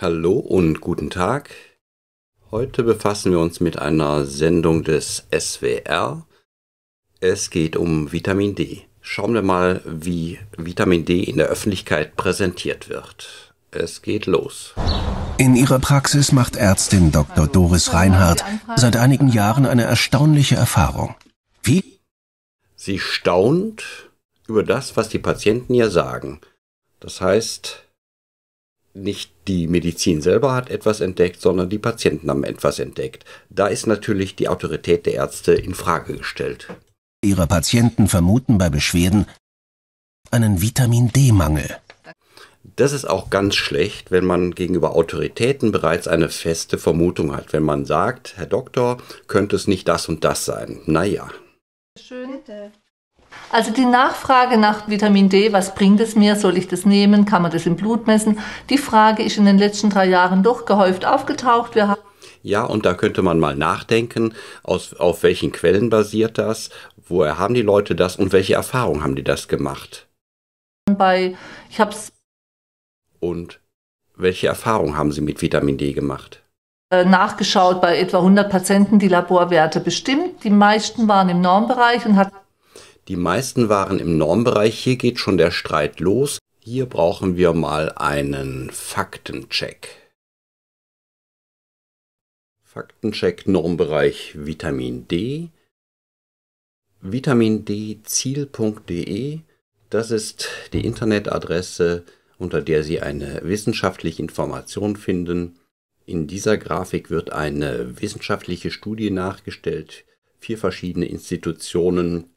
Hallo und guten Tag. Heute befassen wir uns mit einer Sendung des SWR. Es geht um Vitamin D. Schauen wir mal, wie Vitamin D in der Öffentlichkeit präsentiert wird. Es geht los. In ihrer Praxis macht Ärztin Dr. Doris Reinhardt seit einigen Jahren eine erstaunliche Erfahrung. Wie? Sie staunt über das, was die Patienten ihr sagen. Das heißt, nicht die Medizin selber hat etwas entdeckt, sondern die Patienten haben etwas entdeckt. Da ist natürlich die Autorität der Ärzte in Frage gestellt. Ihre Patienten vermuten bei Beschwerden einen Vitamin D-Mangel. Das ist auch ganz schlecht, wenn man gegenüber Autoritäten bereits eine feste Vermutung hat. Wenn man sagt, Herr Doktor, könnte es nicht das und das sein. Naja. Schön. Bitte. Also die Nachfrage nach Vitamin D, was bringt es mir, soll ich das nehmen, kann man das im Blut messen, die Frage ist in den letzten drei Jahren doch gehäuft aufgetaucht. Wir ja, und da könnte man mal nachdenken, aus, auf welchen Quellen basiert das, woher haben die Leute das und welche Erfahrungen haben die das gemacht? Bei, ich hab's. Und welche Erfahrungen haben Sie mit Vitamin D gemacht? Äh, nachgeschaut bei etwa 100 Patienten die Laborwerte bestimmt. Die meisten waren im Normbereich und hatten die meisten waren im Normbereich. Hier geht schon der Streit los. Hier brauchen wir mal einen Faktencheck. Faktencheck Normbereich Vitamin D. Vitamin D Ziel.de, das ist die Internetadresse, unter der Sie eine wissenschaftliche Information finden. In dieser Grafik wird eine wissenschaftliche Studie nachgestellt. Vier verschiedene Institutionen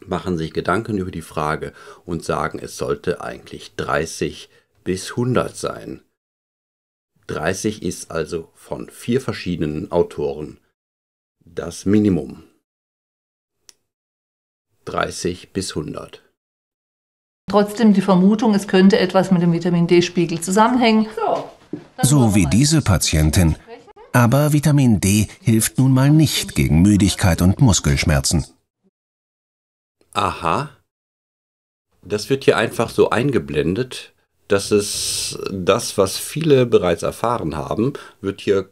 machen sich Gedanken über die Frage und sagen, es sollte eigentlich 30 bis 100 sein. 30 ist also von vier verschiedenen Autoren das Minimum. 30 bis 100. Trotzdem die Vermutung, es könnte etwas mit dem Vitamin D-Spiegel zusammenhängen. So, so wie diese Patientin. Aber Vitamin D hilft nun mal nicht gegen Müdigkeit und Muskelschmerzen. Aha. Das wird hier einfach so eingeblendet. dass es das, was viele bereits erfahren haben, wird hier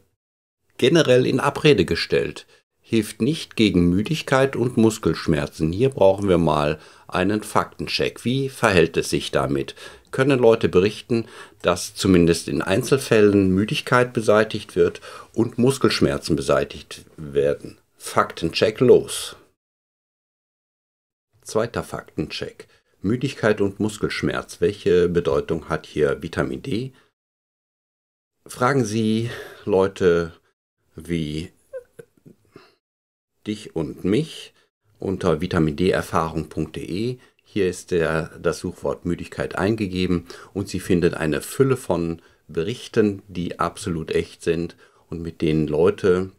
generell in Abrede gestellt. Hilft nicht gegen Müdigkeit und Muskelschmerzen. Hier brauchen wir mal einen Faktencheck. Wie verhält es sich damit? Können Leute berichten, dass zumindest in Einzelfällen Müdigkeit beseitigt wird und Muskelschmerzen beseitigt werden? Faktencheck los. Zweiter Faktencheck. Müdigkeit und Muskelschmerz. Welche Bedeutung hat hier Vitamin D? Fragen Sie Leute wie äh, dich und mich unter vitaminderfahrung.de. Hier ist der, das Suchwort Müdigkeit eingegeben und Sie finden eine Fülle von Berichten, die absolut echt sind und mit denen Leute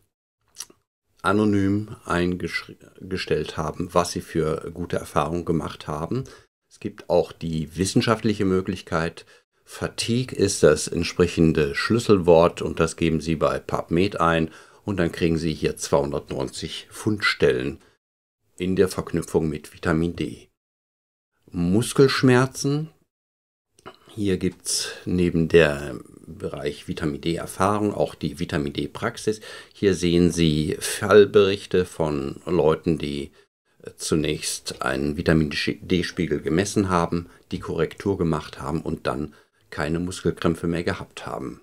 anonym eingestellt haben, was sie für gute Erfahrungen gemacht haben. Es gibt auch die wissenschaftliche Möglichkeit. Fatigue ist das entsprechende Schlüsselwort und das geben Sie bei PubMed ein und dann kriegen Sie hier 290 Fundstellen in der Verknüpfung mit Vitamin D. Muskelschmerzen hier gibt es neben der Bereich Vitamin D-Erfahrung auch die Vitamin D-Praxis. Hier sehen Sie Fallberichte von Leuten, die äh, zunächst einen Vitamin D-Spiegel gemessen haben, die Korrektur gemacht haben und dann keine Muskelkrämpfe mehr gehabt haben.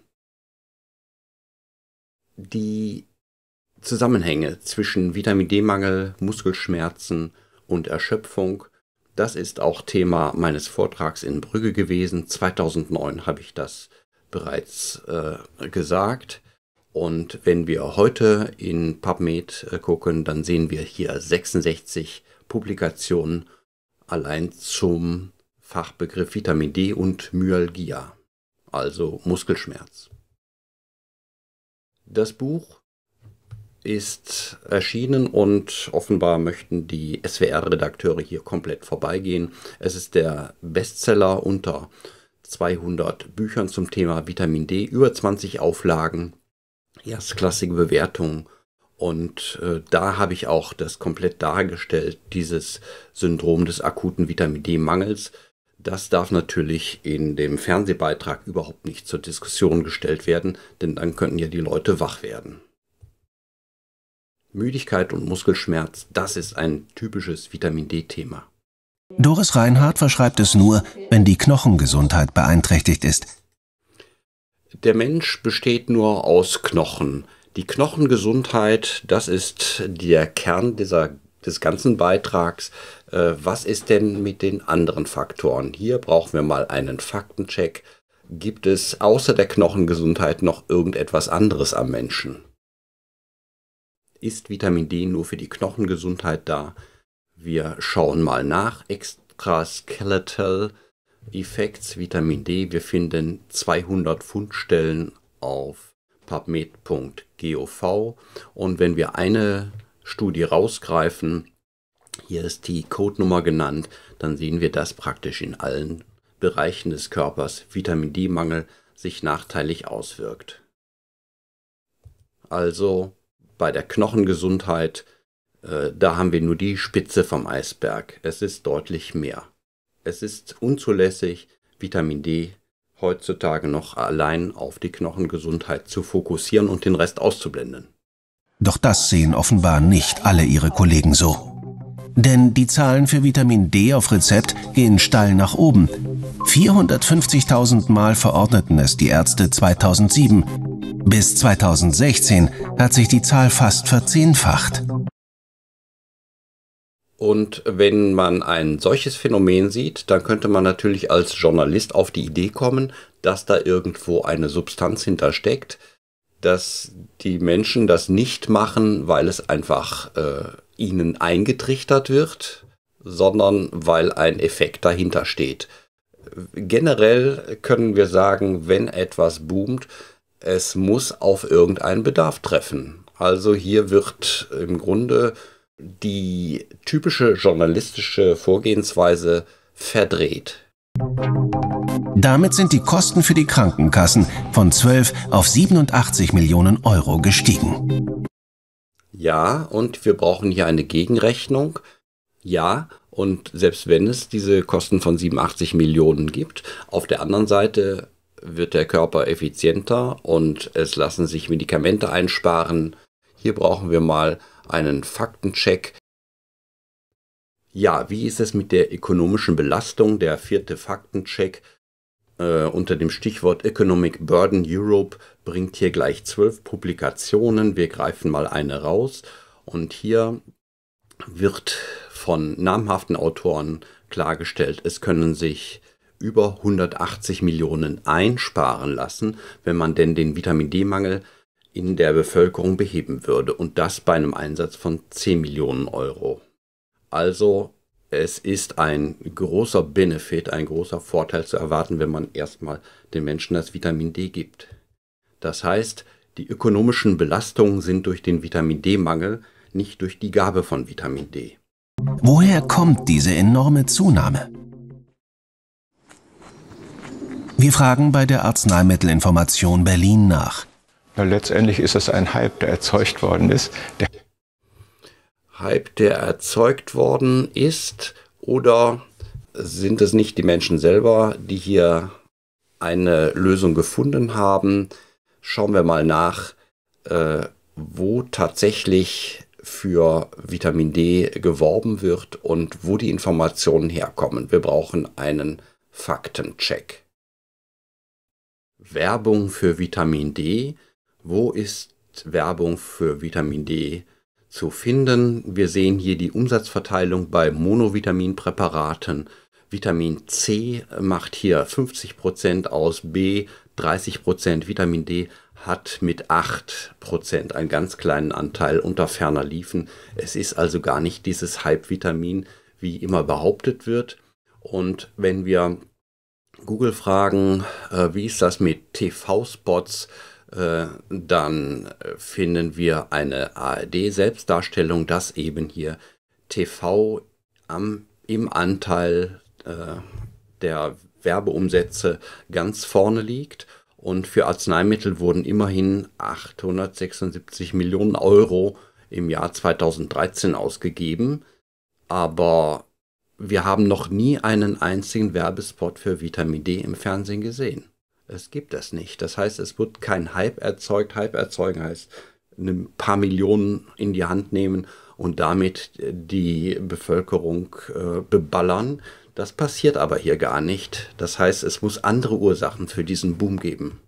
Die Zusammenhänge zwischen Vitamin D-Mangel, Muskelschmerzen und Erschöpfung das ist auch Thema meines Vortrags in Brügge gewesen. 2009 habe ich das bereits äh, gesagt. Und wenn wir heute in PubMed äh, gucken, dann sehen wir hier 66 Publikationen allein zum Fachbegriff Vitamin D und Myalgia, also Muskelschmerz. Das Buch ist erschienen und offenbar möchten die SWR-Redakteure hier komplett vorbeigehen. Es ist der Bestseller unter 200 Büchern zum Thema Vitamin D, über 20 Auflagen, erstklassige Bewertungen. Und äh, da habe ich auch das komplett dargestellt, dieses Syndrom des akuten Vitamin D-Mangels. Das darf natürlich in dem Fernsehbeitrag überhaupt nicht zur Diskussion gestellt werden, denn dann könnten ja die Leute wach werden. Müdigkeit und Muskelschmerz, das ist ein typisches Vitamin D-Thema. Doris Reinhardt verschreibt es nur, wenn die Knochengesundheit beeinträchtigt ist. Der Mensch besteht nur aus Knochen. Die Knochengesundheit, das ist der Kern dieser, des ganzen Beitrags. Äh, was ist denn mit den anderen Faktoren? Hier brauchen wir mal einen Faktencheck. Gibt es außer der Knochengesundheit noch irgendetwas anderes am Menschen? ist Vitamin D nur für die Knochengesundheit da? Wir schauen mal nach. Extraskeletal Effects Vitamin D. Wir finden 200 Fundstellen auf e pubmed.gov. Und wenn wir eine Studie rausgreifen, hier ist die Codenummer genannt, dann sehen wir dass praktisch in allen Bereichen des Körpers Vitamin D-Mangel sich nachteilig auswirkt. Also bei der Knochengesundheit, äh, da haben wir nur die Spitze vom Eisberg. Es ist deutlich mehr. Es ist unzulässig, Vitamin D heutzutage noch allein auf die Knochengesundheit zu fokussieren und den Rest auszublenden. Doch das sehen offenbar nicht alle ihre Kollegen so. Denn die Zahlen für Vitamin D auf Rezept gehen steil nach oben 450.000 Mal verordneten es die Ärzte 2007. Bis 2016 hat sich die Zahl fast verzehnfacht. Und wenn man ein solches Phänomen sieht, dann könnte man natürlich als Journalist auf die Idee kommen, dass da irgendwo eine Substanz hintersteckt, dass die Menschen das nicht machen, weil es einfach äh, ihnen eingetrichtert wird, sondern weil ein Effekt dahinter steht generell können wir sagen, wenn etwas boomt, es muss auf irgendeinen Bedarf treffen. Also hier wird im Grunde die typische journalistische Vorgehensweise verdreht. Damit sind die Kosten für die Krankenkassen von 12 auf 87 Millionen Euro gestiegen. Ja, und wir brauchen hier eine Gegenrechnung. Ja, und selbst wenn es diese Kosten von 87 Millionen gibt, auf der anderen Seite wird der Körper effizienter und es lassen sich Medikamente einsparen. Hier brauchen wir mal einen Faktencheck. Ja, wie ist es mit der ökonomischen Belastung? Der vierte Faktencheck äh, unter dem Stichwort Economic Burden Europe bringt hier gleich zwölf Publikationen. Wir greifen mal eine raus und hier wird von namhaften Autoren klargestellt, es können sich über 180 Millionen einsparen lassen, wenn man denn den Vitamin D-Mangel in der Bevölkerung beheben würde und das bei einem Einsatz von 10 Millionen Euro. Also es ist ein großer Benefit, ein großer Vorteil zu erwarten, wenn man erstmal den Menschen das Vitamin D gibt. Das heißt, die ökonomischen Belastungen sind durch den Vitamin D-Mangel, nicht durch die Gabe von Vitamin D. Woher kommt diese enorme Zunahme? Wir fragen bei der Arzneimittelinformation Berlin nach. Ja, letztendlich ist es ein Hype, der erzeugt worden ist. Der Hype, der erzeugt worden ist, oder sind es nicht die Menschen selber, die hier eine Lösung gefunden haben? Schauen wir mal nach, äh, wo tatsächlich für Vitamin D geworben wird und wo die Informationen herkommen. Wir brauchen einen Faktencheck. Werbung für Vitamin D. Wo ist Werbung für Vitamin D zu finden? Wir sehen hier die Umsatzverteilung bei Monovitaminpräparaten. Vitamin C macht hier 50% aus, B 30%, Vitamin D hat mit 8% einen ganz kleinen Anteil unter ferner Liefen. Es ist also gar nicht dieses Hype-Vitamin, wie immer behauptet wird. Und wenn wir Google fragen, äh, wie ist das mit TV-Spots, äh, dann finden wir eine ARD-Selbstdarstellung, dass eben hier TV am, im Anteil äh, der Werbeumsätze ganz vorne liegt und für Arzneimittel wurden immerhin 876 Millionen Euro im Jahr 2013 ausgegeben, aber wir haben noch nie einen einzigen Werbespot für Vitamin D im Fernsehen gesehen. Es gibt es nicht. Das heißt, es wird kein Hype erzeugt. Hype erzeugen heißt, ein paar Millionen in die Hand nehmen und damit die Bevölkerung äh, beballern. Das passiert aber hier gar nicht. Das heißt, es muss andere Ursachen für diesen Boom geben.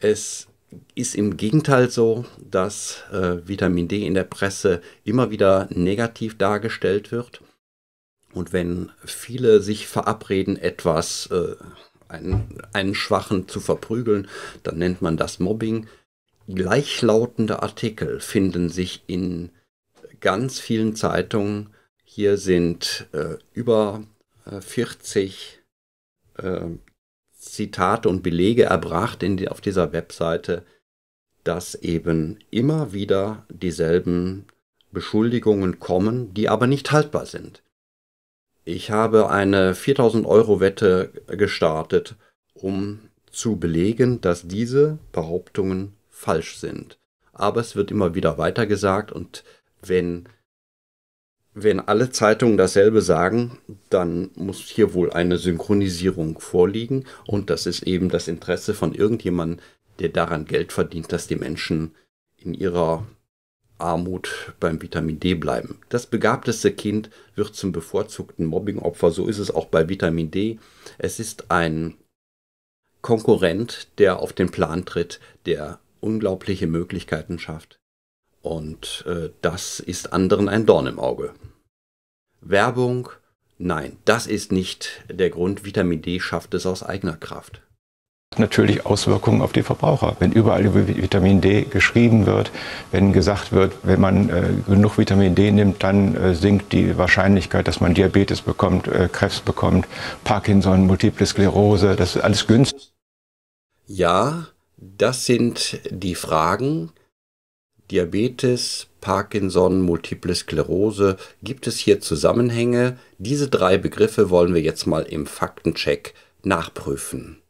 Es ist im Gegenteil so, dass äh, Vitamin D in der Presse immer wieder negativ dargestellt wird. Und wenn viele sich verabreden, etwas, äh, einen, einen Schwachen zu verprügeln, dann nennt man das Mobbing. Gleichlautende Artikel finden sich in ganz vielen Zeitungen hier sind äh, über 40 äh, äh, Zitate und Belege erbracht die, auf dieser Webseite, dass eben immer wieder dieselben Beschuldigungen kommen, die aber nicht haltbar sind. Ich habe eine 4000 Euro Wette gestartet, um zu belegen, dass diese Behauptungen falsch sind. Aber es wird immer wieder weitergesagt und wenn wenn alle Zeitungen dasselbe sagen, dann muss hier wohl eine Synchronisierung vorliegen. Und das ist eben das Interesse von irgendjemandem, der daran Geld verdient, dass die Menschen in ihrer Armut beim Vitamin D bleiben. Das begabteste Kind wird zum bevorzugten Mobbingopfer. So ist es auch bei Vitamin D. Es ist ein Konkurrent, der auf den Plan tritt, der unglaubliche Möglichkeiten schafft. Und äh, das ist anderen ein Dorn im Auge. Werbung, nein, das ist nicht der Grund. Vitamin D schafft es aus eigener Kraft natürlich Auswirkungen auf die Verbraucher. Wenn überall über Vitamin D geschrieben wird, wenn gesagt wird, wenn man äh, genug Vitamin D nimmt, dann äh, sinkt die Wahrscheinlichkeit, dass man Diabetes bekommt, äh, Krebs bekommt, Parkinson, Multiple Sklerose, das ist alles günstig. Ja, das sind die Fragen, Diabetes, Parkinson, Multiple Sklerose, gibt es hier Zusammenhänge? Diese drei Begriffe wollen wir jetzt mal im Faktencheck nachprüfen.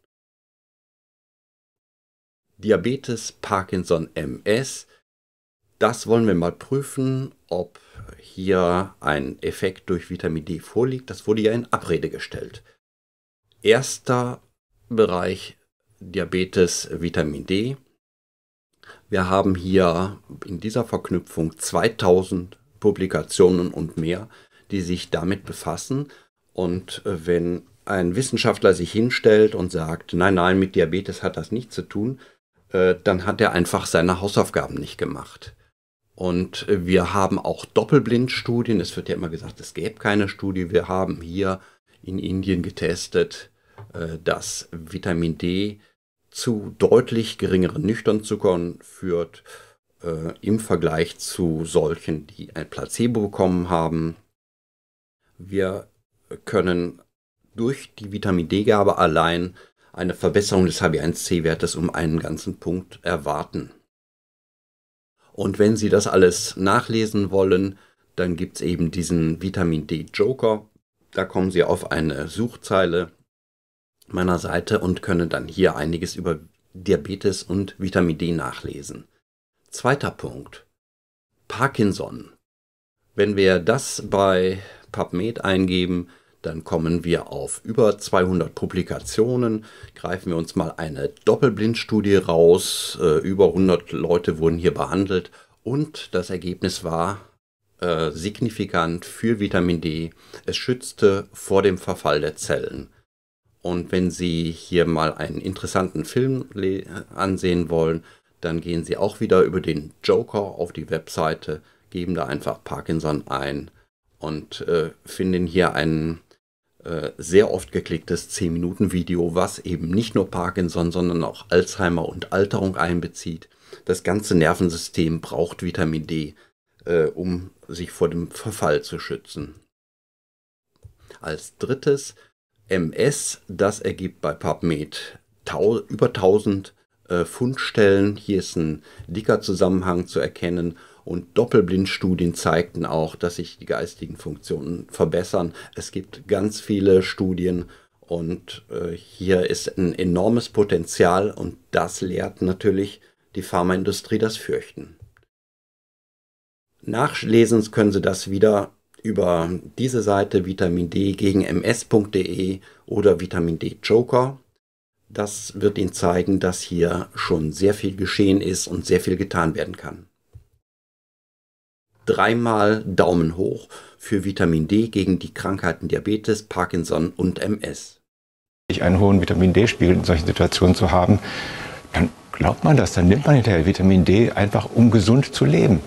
Diabetes, Parkinson, MS. Das wollen wir mal prüfen, ob hier ein Effekt durch Vitamin D vorliegt. Das wurde ja in Abrede gestellt. Erster Bereich Diabetes, Vitamin D. Wir haben hier in dieser Verknüpfung 2000 Publikationen und mehr, die sich damit befassen. Und äh, wenn ein Wissenschaftler sich hinstellt und sagt, nein, nein, mit Diabetes hat das nichts zu tun, äh, dann hat er einfach seine Hausaufgaben nicht gemacht. Und äh, wir haben auch Doppelblindstudien. Es wird ja immer gesagt, es gäbe keine Studie. Wir haben hier in Indien getestet, dass Vitamin D zu deutlich geringeren Nüchternzuckern führt äh, im Vergleich zu solchen, die ein Placebo bekommen haben. Wir können durch die Vitamin D-Gabe allein eine Verbesserung des HB1C-Wertes um einen ganzen Punkt erwarten. Und wenn Sie das alles nachlesen wollen, dann gibt es eben diesen Vitamin D Joker. Da kommen Sie auf eine Suchzeile meiner Seite und können dann hier einiges über Diabetes und Vitamin D nachlesen. Zweiter Punkt. Parkinson. Wenn wir das bei PubMed eingeben, dann kommen wir auf über 200 Publikationen. Greifen wir uns mal eine Doppelblindstudie raus. Äh, über 100 Leute wurden hier behandelt und das Ergebnis war äh, signifikant für Vitamin D. Es schützte vor dem Verfall der Zellen. Und wenn Sie hier mal einen interessanten Film ansehen wollen, dann gehen Sie auch wieder über den Joker auf die Webseite, geben da einfach Parkinson ein und äh, finden hier einen äh, sehr oft geklicktes 10-Minuten-Video, was eben nicht nur Parkinson, sondern auch Alzheimer und Alterung einbezieht. Das ganze Nervensystem braucht Vitamin D, äh, um sich vor dem Verfall zu schützen. Als drittes MS. Das ergibt bei PubMed über 1000 äh, Fundstellen. Hier ist ein dicker Zusammenhang zu erkennen. Und Doppelblindstudien zeigten auch, dass sich die geistigen Funktionen verbessern. Es gibt ganz viele Studien und äh, hier ist ein enormes Potenzial und das lehrt natürlich die Pharmaindustrie das Fürchten. Nachlesens können Sie das wieder über diese Seite vitamin D gegen ms.de oder vitamin D Joker. Das wird Ihnen zeigen, dass hier schon sehr viel geschehen ist und sehr viel getan werden kann. Dreimal Daumen hoch für Vitamin D gegen die Krankheiten Diabetes, Parkinson und MS. Einen hohen Vitamin D-Spiegel in solchen Situationen zu haben, dann glaubt man das, dann nimmt man hinterher Vitamin D einfach, um gesund zu leben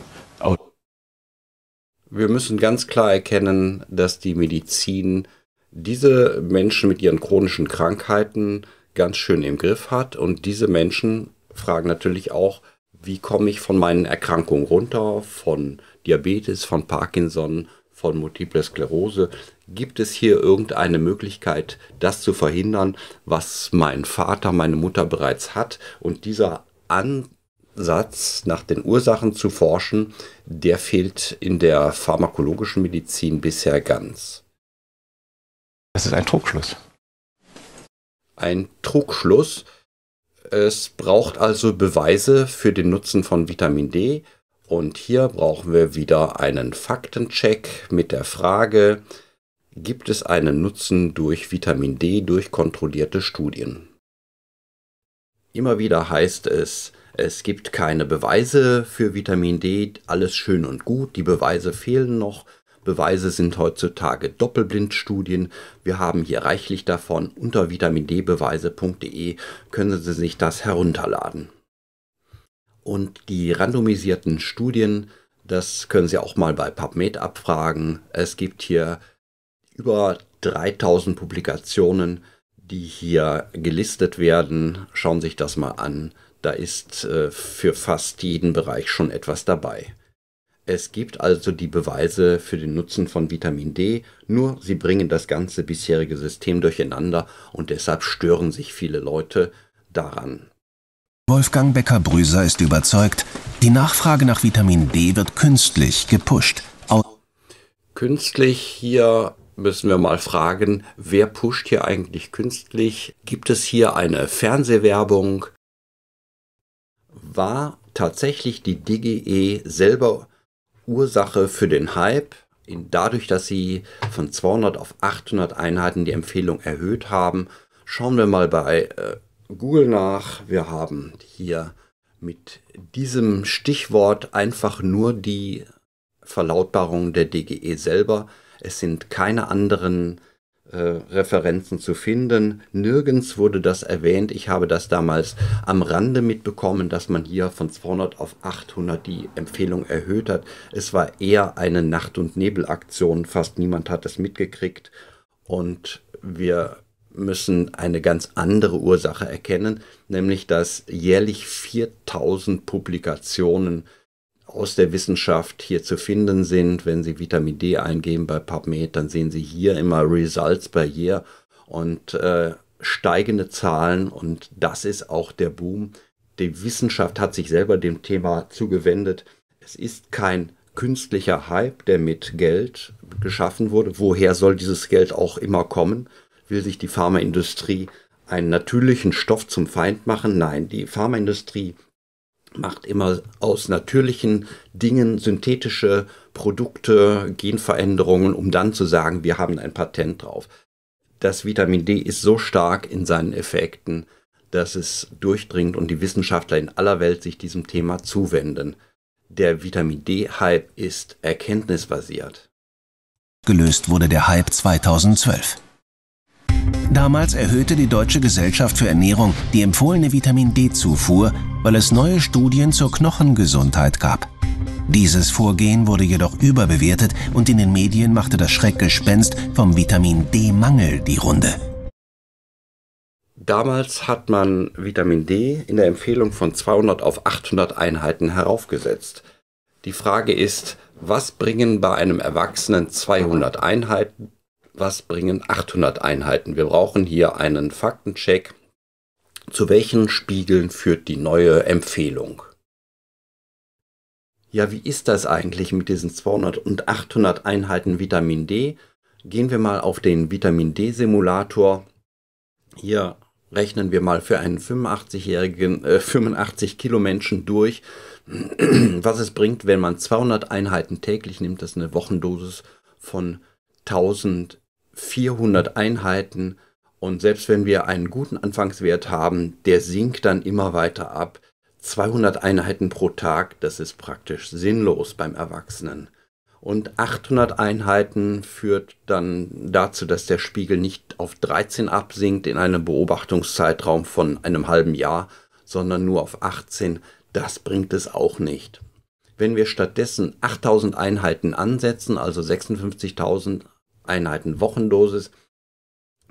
wir müssen ganz klar erkennen, dass die Medizin diese Menschen mit ihren chronischen Krankheiten ganz schön im Griff hat. Und diese Menschen fragen natürlich auch, wie komme ich von meinen Erkrankungen runter, von Diabetes, von Parkinson, von Multiple Sklerose. Gibt es hier irgendeine Möglichkeit, das zu verhindern, was mein Vater, meine Mutter bereits hat? Und dieser An Ansatz, nach den Ursachen zu forschen, der fehlt in der pharmakologischen Medizin bisher ganz. Das ist ein Trugschluss. Ein Trugschluss. Es braucht also Beweise für den Nutzen von Vitamin D. Und hier brauchen wir wieder einen Faktencheck mit der Frage, gibt es einen Nutzen durch Vitamin D durch kontrollierte Studien? Immer wieder heißt es, es gibt keine Beweise für Vitamin D, alles schön und gut, die Beweise fehlen noch. Beweise sind heutzutage Doppelblindstudien. Wir haben hier reichlich davon. Unter vitamindbeweise.de können Sie sich das herunterladen. Und die randomisierten Studien, das können Sie auch mal bei PubMed abfragen. Es gibt hier über 3000 Publikationen, die hier gelistet werden. Schauen Sie sich das mal an. Da ist äh, für fast jeden Bereich schon etwas dabei. Es gibt also die Beweise für den Nutzen von Vitamin D, nur sie bringen das ganze bisherige System durcheinander und deshalb stören sich viele Leute daran. Wolfgang Becker-Brüser ist überzeugt, die Nachfrage nach Vitamin D wird künstlich gepusht. künstlich hier müssen wir mal fragen, wer pusht hier eigentlich künstlich? Gibt es hier eine Fernsehwerbung? war tatsächlich die DGE selber Ursache für den Hype, dadurch, dass sie von 200 auf 800 Einheiten die Empfehlung erhöht haben. Schauen wir mal bei äh, Google nach. Wir haben hier mit diesem Stichwort einfach nur die Verlautbarung der DGE selber. Es sind keine anderen äh, Referenzen zu finden. Nirgends wurde das erwähnt. Ich habe das damals am Rande mitbekommen, dass man hier von 200 auf 800 die Empfehlung erhöht hat. Es war eher eine Nacht- und Nebelaktion. Fast niemand hat es mitgekriegt. Und wir müssen eine ganz andere Ursache erkennen, nämlich dass jährlich 4000 Publikationen aus der Wissenschaft hier zu finden sind. Wenn Sie Vitamin D eingeben bei PubMed, dann sehen Sie hier immer Results per Year und äh, steigende Zahlen. Und das ist auch der Boom. Die Wissenschaft hat sich selber dem Thema zugewendet. Es ist kein künstlicher Hype, der mit Geld geschaffen wurde. Woher soll dieses Geld auch immer kommen? Will sich die Pharmaindustrie einen natürlichen Stoff zum Feind machen? Nein, die Pharmaindustrie macht immer aus natürlichen Dingen synthetische Produkte, Genveränderungen, um dann zu sagen, wir haben ein Patent drauf. Das Vitamin D ist so stark in seinen Effekten, dass es durchdringt und die Wissenschaftler in aller Welt sich diesem Thema zuwenden. Der Vitamin D-Hype ist erkenntnisbasiert. Gelöst wurde der Hype 2012. Damals erhöhte die Deutsche Gesellschaft für Ernährung die empfohlene Vitamin D-Zufuhr, weil es neue Studien zur Knochengesundheit gab. Dieses Vorgehen wurde jedoch überbewertet und in den Medien machte das Schreckgespenst vom Vitamin D-Mangel die Runde. Damals hat man Vitamin D in der Empfehlung von 200 auf 800 Einheiten heraufgesetzt. Die Frage ist, was bringen bei einem Erwachsenen 200 Einheiten was bringen 800 Einheiten? Wir brauchen hier einen Faktencheck. Zu welchen Spiegeln führt die neue Empfehlung? Ja, wie ist das eigentlich mit diesen 200 und 800 Einheiten Vitamin D? Gehen wir mal auf den Vitamin D-Simulator. Hier rechnen wir mal für einen 85-jährigen, äh, 85 Kilo Menschen durch, was es bringt, wenn man 200 Einheiten täglich nimmt. Das ist eine Wochendosis von 1000 Einheiten. 400 Einheiten und selbst wenn wir einen guten Anfangswert haben, der sinkt dann immer weiter ab. 200 Einheiten pro Tag, das ist praktisch sinnlos beim Erwachsenen. Und 800 Einheiten führt dann dazu, dass der Spiegel nicht auf 13 absinkt in einem Beobachtungszeitraum von einem halben Jahr, sondern nur auf 18. Das bringt es auch nicht. Wenn wir stattdessen 8000 Einheiten ansetzen, also 56.000 Einheiten Wochendosis,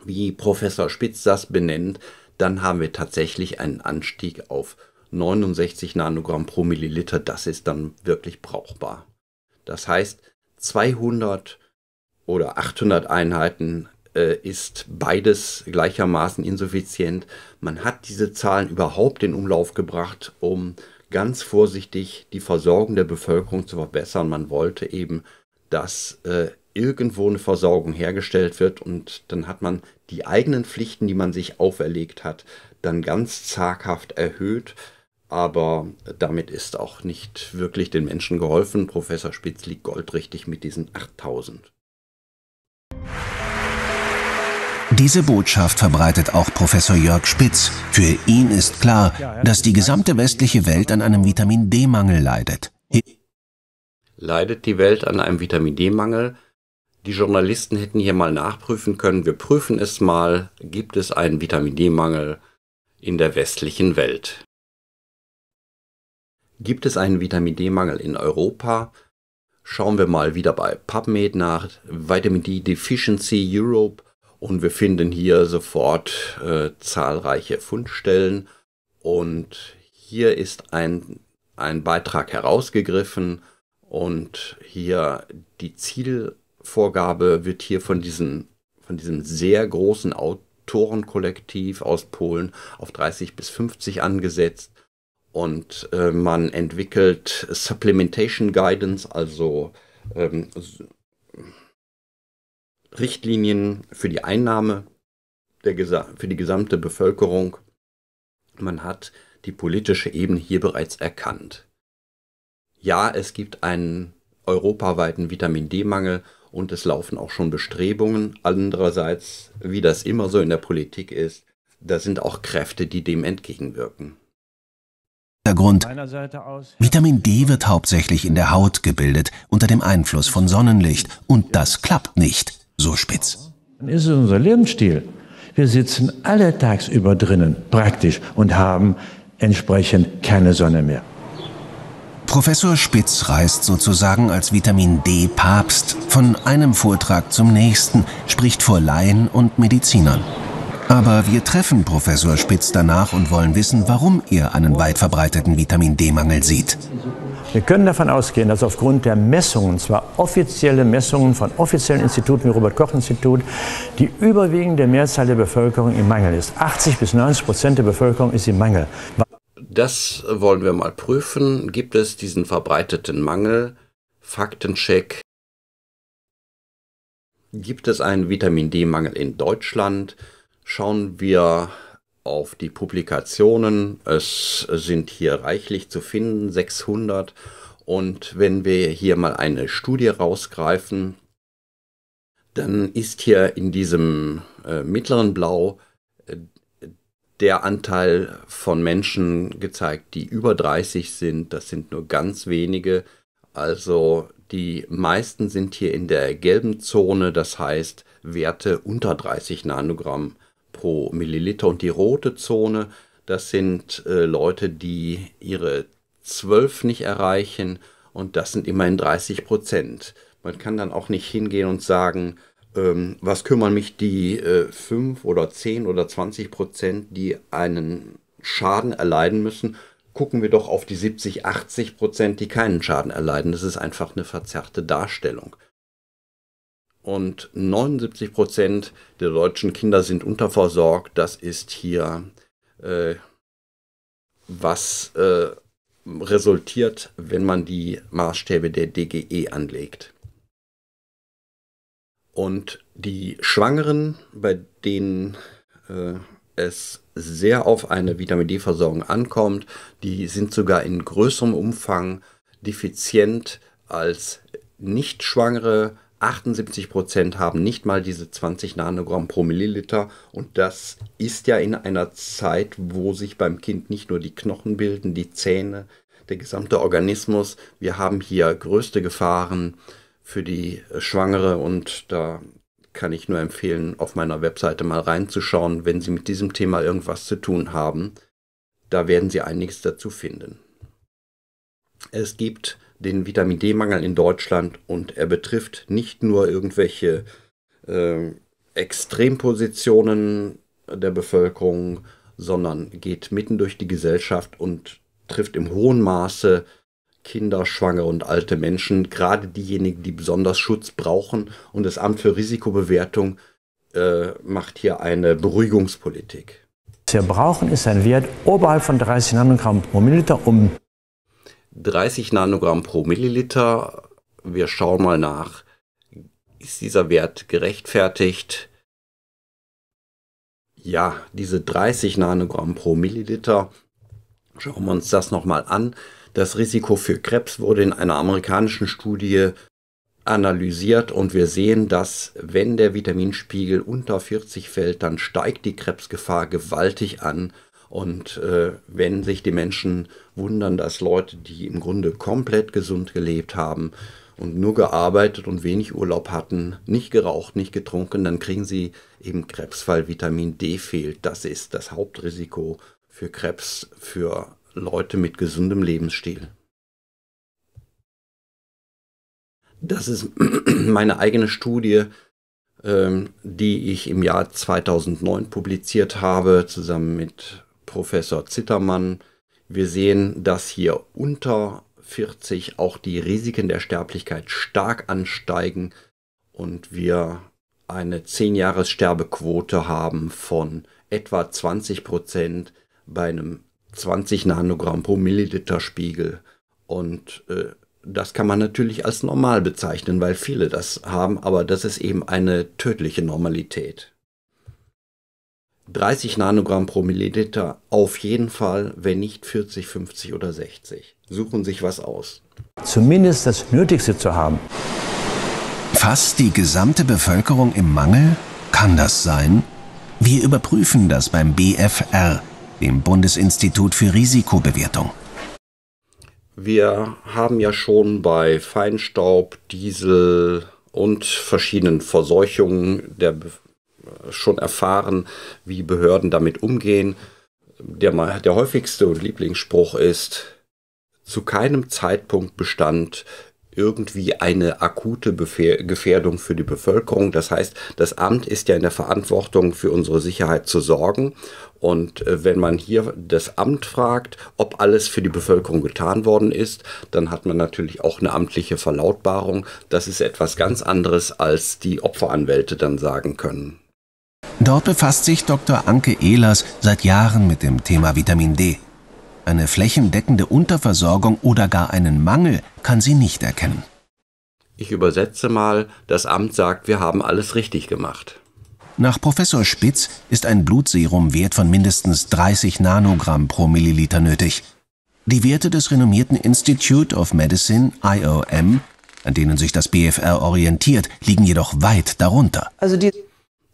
wie Professor Spitz das benennt, dann haben wir tatsächlich einen Anstieg auf 69 Nanogramm pro Milliliter. Das ist dann wirklich brauchbar. Das heißt, 200 oder 800 Einheiten äh, ist beides gleichermaßen insuffizient. Man hat diese Zahlen überhaupt in Umlauf gebracht, um ganz vorsichtig die Versorgung der Bevölkerung zu verbessern. Man wollte eben, dass äh, irgendwo eine Versorgung hergestellt wird und dann hat man die eigenen Pflichten, die man sich auferlegt hat, dann ganz zaghaft erhöht. Aber damit ist auch nicht wirklich den Menschen geholfen. Professor Spitz liegt goldrichtig mit diesen 8000. Diese Botschaft verbreitet auch Professor Jörg Spitz. Für ihn ist klar, dass die gesamte westliche Welt an einem Vitamin D-Mangel leidet. Leidet die Welt an einem Vitamin D-Mangel, die Journalisten hätten hier mal nachprüfen können, wir prüfen es mal, gibt es einen Vitamin D-Mangel in der westlichen Welt? Gibt es einen Vitamin D-Mangel in Europa? Schauen wir mal wieder bei PubMed nach, Vitamin D Deficiency Europe, und wir finden hier sofort äh, zahlreiche Fundstellen. Und hier ist ein, ein Beitrag herausgegriffen und hier die Ziel Vorgabe wird hier von, diesem, von diesem sehr großen Autorenkollektiv aus Polen auf 30 bis 50 angesetzt. Und äh, man entwickelt Supplementation Guidance, also ähm, Richtlinien für die Einnahme der, für die gesamte Bevölkerung. Man hat die politische Ebene hier bereits erkannt. Ja, es gibt einen europaweiten Vitamin D-Mangel und es laufen auch schon Bestrebungen. Andererseits, wie das immer so in der Politik ist, da sind auch Kräfte, die dem entgegenwirken. Hintergrund. Vitamin D wird hauptsächlich in der Haut gebildet, unter dem Einfluss von Sonnenlicht. Und das klappt nicht, so spitz. Dann ist es unser Lebensstil. Wir sitzen alle tagsüber drinnen, praktisch, und haben entsprechend keine Sonne mehr. Professor Spitz reist sozusagen als Vitamin D Papst von einem Vortrag zum nächsten, spricht vor Laien und Medizinern. Aber wir treffen Professor Spitz danach und wollen wissen, warum er einen weit verbreiteten Vitamin D-Mangel sieht. Wir können davon ausgehen, dass aufgrund der Messungen, zwar offizielle Messungen von offiziellen Instituten wie Robert Koch Institut, die überwiegende Mehrzahl der Bevölkerung im Mangel ist. 80 bis 90 Prozent der Bevölkerung ist im Mangel. Das wollen wir mal prüfen. Gibt es diesen verbreiteten Mangel? Faktencheck. Gibt es einen Vitamin D-Mangel in Deutschland? Schauen wir auf die Publikationen. Es sind hier reichlich zu finden, 600. Und wenn wir hier mal eine Studie rausgreifen, dann ist hier in diesem äh, mittleren Blau der Anteil von Menschen gezeigt, die über 30 sind. Das sind nur ganz wenige. Also die meisten sind hier in der gelben Zone, das heißt Werte unter 30 Nanogramm pro Milliliter. Und die rote Zone, das sind äh, Leute, die ihre 12 nicht erreichen und das sind immerhin 30 Prozent. Man kann dann auch nicht hingehen und sagen, ähm, was kümmern mich die äh, 5 oder 10 oder 20 Prozent, die einen Schaden erleiden müssen? Gucken wir doch auf die 70, 80 Prozent, die keinen Schaden erleiden. Das ist einfach eine verzerrte Darstellung. Und 79 Prozent der deutschen Kinder sind unterversorgt. Das ist hier, äh, was äh, resultiert, wenn man die Maßstäbe der DGE anlegt. Und die Schwangeren, bei denen äh, es sehr auf eine Vitamin D-Versorgung ankommt, die sind sogar in größerem Umfang defizient als Nicht-Schwangere. 78 Prozent haben nicht mal diese 20 Nanogramm pro Milliliter. Und das ist ja in einer Zeit, wo sich beim Kind nicht nur die Knochen bilden, die Zähne, der gesamte Organismus. Wir haben hier größte Gefahren für die äh, Schwangere und da kann ich nur empfehlen, auf meiner Webseite mal reinzuschauen, wenn Sie mit diesem Thema irgendwas zu tun haben. Da werden Sie einiges dazu finden. Es gibt den Vitamin D-Mangel in Deutschland und er betrifft nicht nur irgendwelche äh, Extrempositionen der Bevölkerung, sondern geht mitten durch die Gesellschaft und trifft im hohen Maße Kinder, Schwangere und alte Menschen, gerade diejenigen, die besonders Schutz brauchen. Und das Amt für Risikobewertung äh, macht hier eine Beruhigungspolitik. Was wir brauchen, ist ein Wert oberhalb von 30 Nanogramm pro Milliliter um. 30 Nanogramm pro Milliliter. Wir schauen mal nach. Ist dieser Wert gerechtfertigt? Ja, diese 30 Nanogramm pro Milliliter. Schauen wir uns das nochmal an. Das Risiko für Krebs wurde in einer amerikanischen Studie analysiert und wir sehen, dass wenn der Vitaminspiegel unter 40 fällt, dann steigt die Krebsgefahr gewaltig an. Und äh, wenn sich die Menschen wundern, dass Leute, die im Grunde komplett gesund gelebt haben und nur gearbeitet und wenig Urlaub hatten, nicht geraucht, nicht getrunken, dann kriegen sie im Krebsfall Vitamin D fehlt. Das ist das Hauptrisiko für Krebs für Leute mit gesundem Lebensstil. Das ist meine eigene Studie, ähm, die ich im Jahr 2009 publiziert habe, zusammen mit Professor Zittermann. Wir sehen, dass hier unter 40 auch die Risiken der Sterblichkeit stark ansteigen und wir eine 10-Jahres-Sterbequote haben von etwa 20 Prozent bei einem 20 Nanogramm pro Milliliter Spiegel. Und äh, das kann man natürlich als normal bezeichnen, weil viele das haben, aber das ist eben eine tödliche Normalität. 30 Nanogramm pro Milliliter auf jeden Fall, wenn nicht 40, 50 oder 60. Suchen sich was aus. Zumindest das Nötigste zu haben. Fast die gesamte Bevölkerung im Mangel? Kann das sein? Wir überprüfen das beim BFR, im Bundesinstitut für Risikobewertung. Wir haben ja schon bei Feinstaub, Diesel und verschiedenen Verseuchungen der Be schon erfahren, wie Behörden damit umgehen. Der, der häufigste und Lieblingsspruch ist, zu keinem Zeitpunkt bestand irgendwie eine akute Befehl Gefährdung für die Bevölkerung. Das heißt, das Amt ist ja in der Verantwortung, für unsere Sicherheit zu sorgen. Und äh, wenn man hier das Amt fragt, ob alles für die Bevölkerung getan worden ist, dann hat man natürlich auch eine amtliche Verlautbarung. Das ist etwas ganz anderes, als die Opferanwälte dann sagen können. Dort befasst sich Dr. Anke Ehlers seit Jahren mit dem Thema Vitamin D. Eine flächendeckende Unterversorgung oder gar einen Mangel kann sie nicht erkennen. Ich übersetze mal, das Amt sagt, wir haben alles richtig gemacht. Nach Professor Spitz ist ein Blutserumwert von mindestens 30 Nanogramm pro Milliliter nötig. Die Werte des renommierten Institute of Medicine, IOM, an denen sich das BFR orientiert, liegen jedoch weit darunter. Also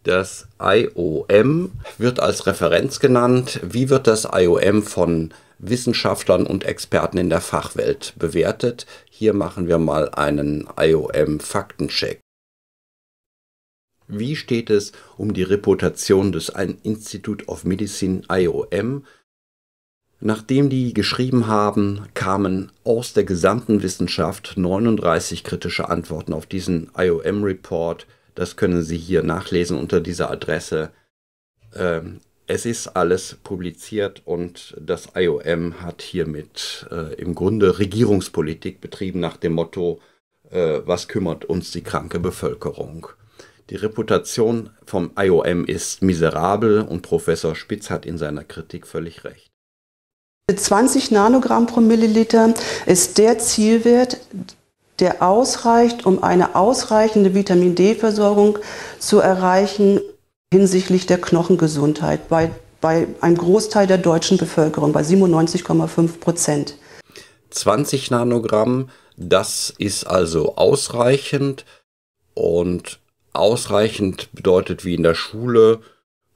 das IOM wird als Referenz genannt. Wie wird das IOM von Wissenschaftlern und Experten in der Fachwelt bewertet. Hier machen wir mal einen IOM-Faktencheck. Wie steht es um die Reputation des Institute of Medicine IOM? Nachdem die geschrieben haben, kamen aus der gesamten Wissenschaft 39 kritische Antworten auf diesen IOM-Report. Das können Sie hier nachlesen unter dieser Adresse. Ähm, es ist alles publiziert und das IOM hat hiermit äh, im Grunde Regierungspolitik betrieben nach dem Motto, äh, was kümmert uns die kranke Bevölkerung? Die Reputation vom IOM ist miserabel und Professor Spitz hat in seiner Kritik völlig recht. 20 Nanogramm pro Milliliter ist der Zielwert, der ausreicht, um eine ausreichende Vitamin D-Versorgung zu erreichen hinsichtlich der Knochengesundheit bei, bei einem Großteil der deutschen Bevölkerung, bei 97,5 Prozent. 20 Nanogramm, das ist also ausreichend. Und ausreichend bedeutet wie in der Schule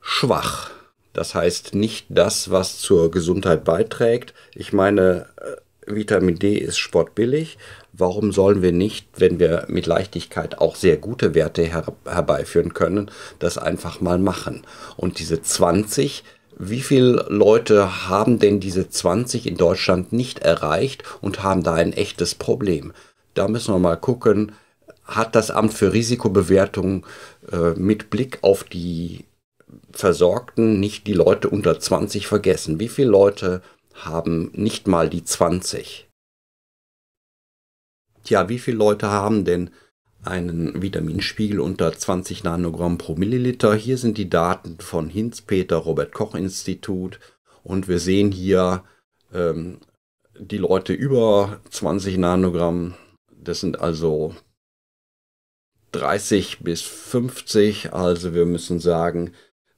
schwach. Das heißt nicht das, was zur Gesundheit beiträgt. Ich meine, äh, Vitamin D ist sportbillig. Warum sollen wir nicht, wenn wir mit Leichtigkeit auch sehr gute Werte her herbeiführen können, das einfach mal machen? Und diese 20, wie viele Leute haben denn diese 20 in Deutschland nicht erreicht und haben da ein echtes Problem? Da müssen wir mal gucken, hat das Amt für Risikobewertung äh, mit Blick auf die Versorgten nicht die Leute unter 20 vergessen? Wie viele Leute haben nicht mal die 20. Tja, wie viele Leute haben denn einen Vitaminspiegel unter 20 Nanogramm pro Milliliter? Hier sind die Daten von Hinz-Peter, Robert-Koch-Institut und wir sehen hier ähm, die Leute über 20 Nanogramm. Das sind also 30 bis 50. Also wir müssen sagen,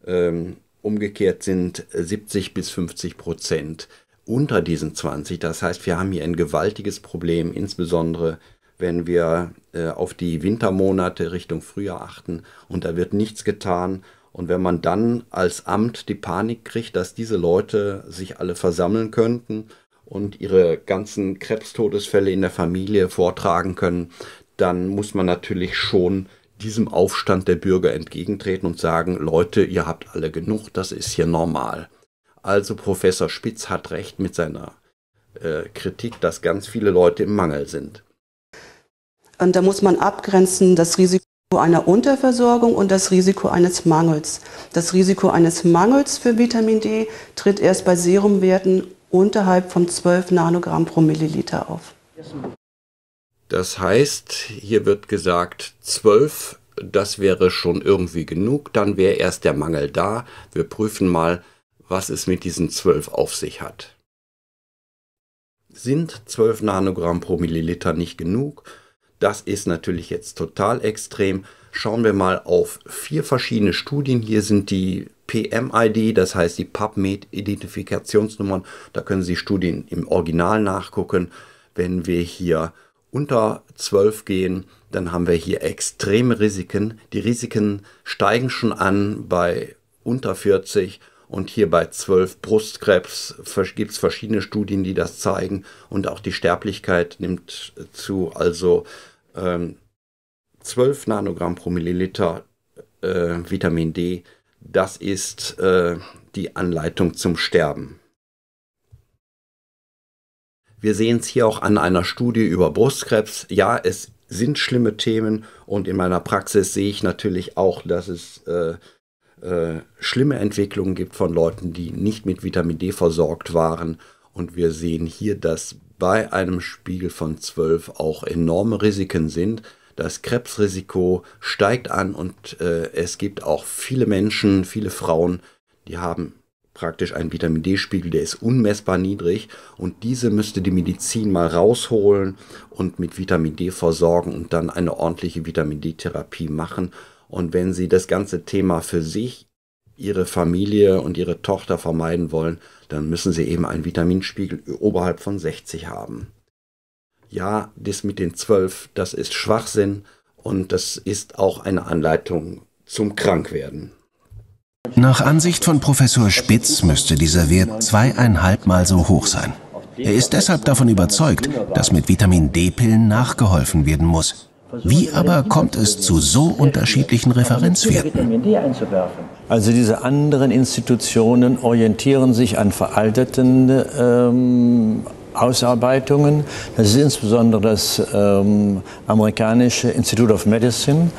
ähm, umgekehrt sind 70 bis 50 Prozent unter diesen 20. Das heißt, wir haben hier ein gewaltiges Problem, insbesondere wenn wir äh, auf die Wintermonate Richtung Frühjahr achten und da wird nichts getan. Und wenn man dann als Amt die Panik kriegt, dass diese Leute sich alle versammeln könnten und ihre ganzen Krebstodesfälle in der Familie vortragen können, dann muss man natürlich schon diesem Aufstand der Bürger entgegentreten und sagen, Leute, ihr habt alle genug, das ist hier normal. Also Professor Spitz hat recht mit seiner äh, Kritik, dass ganz viele Leute im Mangel sind. Und da muss man abgrenzen das Risiko einer Unterversorgung und das Risiko eines Mangels. Das Risiko eines Mangels für Vitamin D tritt erst bei Serumwerten unterhalb von 12 Nanogramm pro Milliliter auf. Das heißt, hier wird gesagt, 12, das wäre schon irgendwie genug, dann wäre erst der Mangel da. Wir prüfen mal, was es mit diesen zwölf auf sich hat. Sind zwölf Nanogramm pro Milliliter nicht genug? Das ist natürlich jetzt total extrem. Schauen wir mal auf vier verschiedene Studien. Hier sind die PMID, das heißt die PubMed-Identifikationsnummern. Da können Sie Studien im Original nachgucken. Wenn wir hier unter 12 gehen, dann haben wir hier extreme Risiken. Die Risiken steigen schon an bei unter 40 und hier bei 12 Brustkrebs gibt es verschiedene Studien, die das zeigen. Und auch die Sterblichkeit nimmt zu. Also ähm, 12 Nanogramm pro Milliliter äh, Vitamin D, das ist äh, die Anleitung zum Sterben. Wir sehen es hier auch an einer Studie über Brustkrebs. Ja, es sind schlimme Themen und in meiner Praxis sehe ich natürlich auch, dass es äh, äh, schlimme Entwicklungen gibt von Leuten, die nicht mit Vitamin D versorgt waren. Und wir sehen hier, dass bei einem Spiegel von 12 auch enorme Risiken sind. Das Krebsrisiko steigt an und äh, es gibt auch viele Menschen, viele Frauen, die haben praktisch einen Vitamin D-Spiegel, der ist unmessbar niedrig und diese müsste die Medizin mal rausholen und mit Vitamin D versorgen und dann eine ordentliche Vitamin D-Therapie machen und wenn sie das ganze Thema für sich, ihre Familie und ihre Tochter vermeiden wollen, dann müssen sie eben einen Vitaminspiegel oberhalb von 60 haben. Ja, das mit den 12, das ist Schwachsinn und das ist auch eine Anleitung zum Krankwerden. Nach Ansicht von Professor Spitz müsste dieser Wert zweieinhalb Mal so hoch sein. Er ist deshalb davon überzeugt, dass mit Vitamin D-Pillen nachgeholfen werden muss. Wie aber kommt es zu so unterschiedlichen Referenzwerten? Also diese anderen Institutionen orientieren sich an veralteten ähm, Ausarbeitungen. Das ist insbesondere das ähm, amerikanische Institute of Medicine,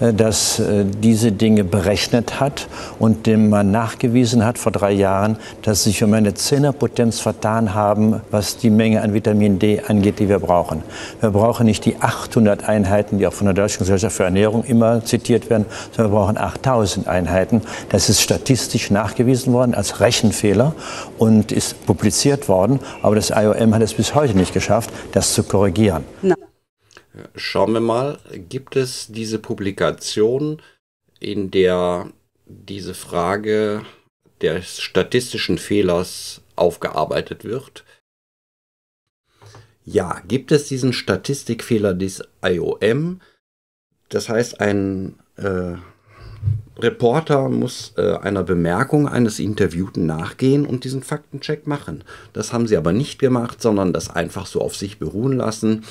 äh, das äh, diese Dinge berechnet hat und dem man nachgewiesen hat vor drei Jahren, dass sich um eine Zehnerpotenz vertan haben, was die Menge an Vitamin D angeht, die wir brauchen. Wir brauchen nicht die 800 Einheiten, die auch von der Deutschen Gesellschaft für Ernährung immer zitiert werden, sondern wir brauchen 8000 Einheiten. Das ist statistisch nachgewiesen worden als Rechenfehler und ist publiziert worden, aber das IOM hat es bis heute nicht geschafft, das zu korrigieren. Nein. Schauen wir mal, gibt es diese Publikation, in der diese Frage des statistischen Fehlers aufgearbeitet wird? Ja, gibt es diesen Statistikfehler des IOM? Das heißt, ein äh, Reporter muss äh, einer Bemerkung eines Interviewten nachgehen und diesen Faktencheck machen. Das haben sie aber nicht gemacht, sondern das einfach so auf sich beruhen lassen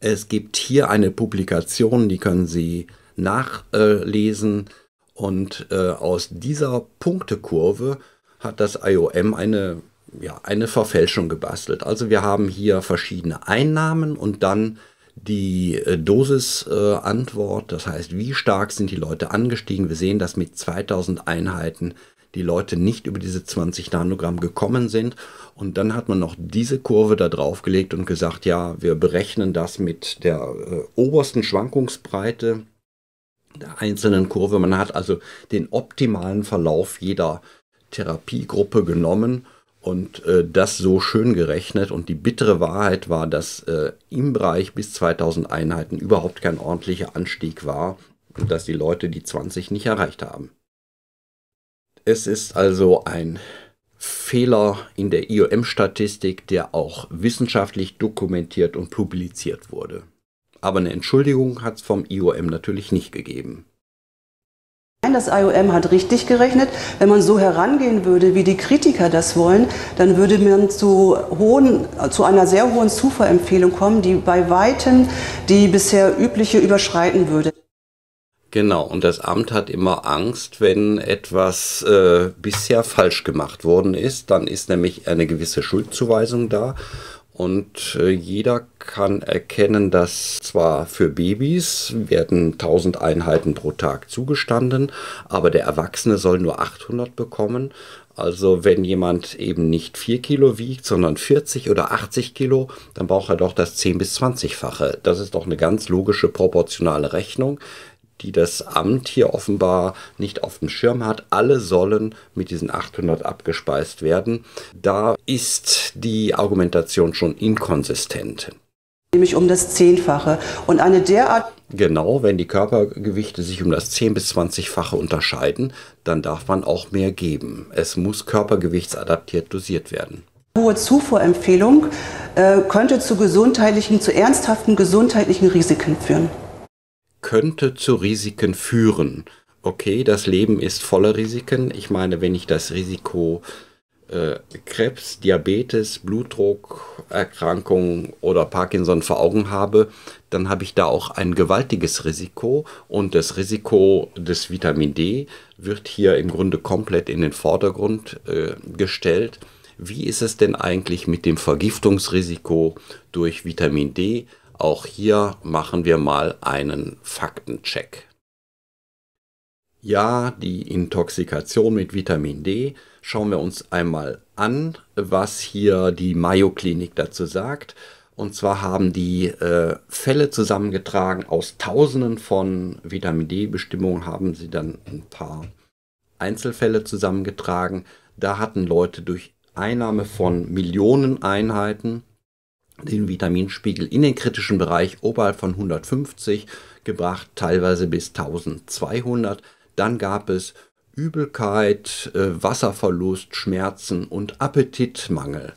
es gibt hier eine Publikation, die können Sie nachlesen. Und äh, aus dieser Punktekurve hat das IOM eine, ja, eine Verfälschung gebastelt. Also wir haben hier verschiedene Einnahmen und dann die äh, Dosisantwort. Äh, das heißt, wie stark sind die Leute angestiegen? Wir sehen das mit 2000 Einheiten die Leute nicht über diese 20 Nanogramm gekommen sind. Und dann hat man noch diese Kurve da draufgelegt und gesagt, ja, wir berechnen das mit der äh, obersten Schwankungsbreite der einzelnen Kurve. Man hat also den optimalen Verlauf jeder Therapiegruppe genommen und äh, das so schön gerechnet. Und die bittere Wahrheit war, dass äh, im Bereich bis 2000 Einheiten überhaupt kein ordentlicher Anstieg war und dass die Leute die 20 nicht erreicht haben. Es ist also ein Fehler in der IOM-Statistik, der auch wissenschaftlich dokumentiert und publiziert wurde. Aber eine Entschuldigung hat es vom IOM natürlich nicht gegeben. Nein, das IOM hat richtig gerechnet. Wenn man so herangehen würde, wie die Kritiker das wollen, dann würde man zu, hohen, zu einer sehr hohen Zufallempfehlung kommen, die bei weitem die bisher übliche überschreiten würde. Genau, und das Amt hat immer Angst, wenn etwas äh, bisher falsch gemacht worden ist, dann ist nämlich eine gewisse Schuldzuweisung da und äh, jeder kann erkennen, dass zwar für Babys werden 1000 Einheiten pro Tag zugestanden, aber der Erwachsene soll nur 800 bekommen. Also wenn jemand eben nicht 4 Kilo wiegt, sondern 40 oder 80 Kilo, dann braucht er doch das 10 bis 20-fache. Das ist doch eine ganz logische proportionale Rechnung, die das Amt hier offenbar nicht auf dem Schirm hat. Alle sollen mit diesen 800 abgespeist werden. Da ist die Argumentation schon inkonsistent nämlich um das Zehnfache. Und eine derart. Genau, wenn die Körpergewichte sich um das 10- bis 20-fache unterscheiden, dann darf man auch mehr geben. Es muss körpergewichtsadaptiert dosiert werden. Hohe Zufuhrempfehlung äh, könnte zu gesundheitlichen, zu ernsthaften gesundheitlichen Risiken führen könnte zu Risiken führen. Okay, das Leben ist voller Risiken. Ich meine, wenn ich das Risiko äh, Krebs, Diabetes, Blutdruckerkrankung oder Parkinson vor Augen habe, dann habe ich da auch ein gewaltiges Risiko und das Risiko des Vitamin D wird hier im Grunde komplett in den Vordergrund äh, gestellt. Wie ist es denn eigentlich mit dem Vergiftungsrisiko durch Vitamin D? Auch hier machen wir mal einen Faktencheck. Ja, die Intoxikation mit Vitamin D schauen wir uns einmal an, was hier die Mayo Klinik dazu sagt. Und zwar haben die äh, Fälle zusammengetragen aus Tausenden von Vitamin D-Bestimmungen, haben sie dann ein paar Einzelfälle zusammengetragen. Da hatten Leute durch Einnahme von Millionen Einheiten den Vitaminspiegel in den kritischen Bereich oberhalb von 150 gebracht, teilweise bis 1200. Dann gab es Übelkeit, äh, Wasserverlust, Schmerzen und Appetitmangel.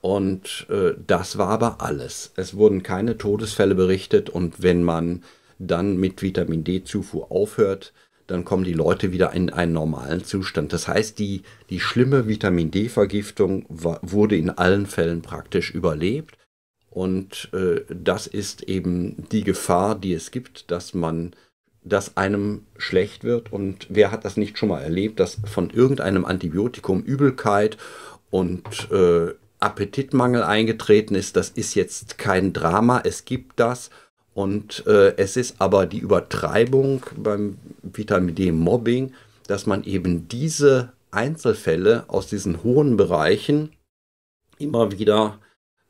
Und äh, das war aber alles. Es wurden keine Todesfälle berichtet und wenn man dann mit Vitamin D-Zufuhr aufhört, dann kommen die Leute wieder in einen normalen Zustand. Das heißt, die, die schlimme Vitamin D-Vergiftung wurde in allen Fällen praktisch überlebt und äh, das ist eben die Gefahr, die es gibt, dass man, dass einem schlecht wird. Und wer hat das nicht schon mal erlebt, dass von irgendeinem Antibiotikum Übelkeit und äh, Appetitmangel eingetreten ist? Das ist jetzt kein Drama, es gibt das. Und äh, es ist aber die Übertreibung beim Vitamin D-Mobbing, dass man eben diese Einzelfälle aus diesen hohen Bereichen immer wieder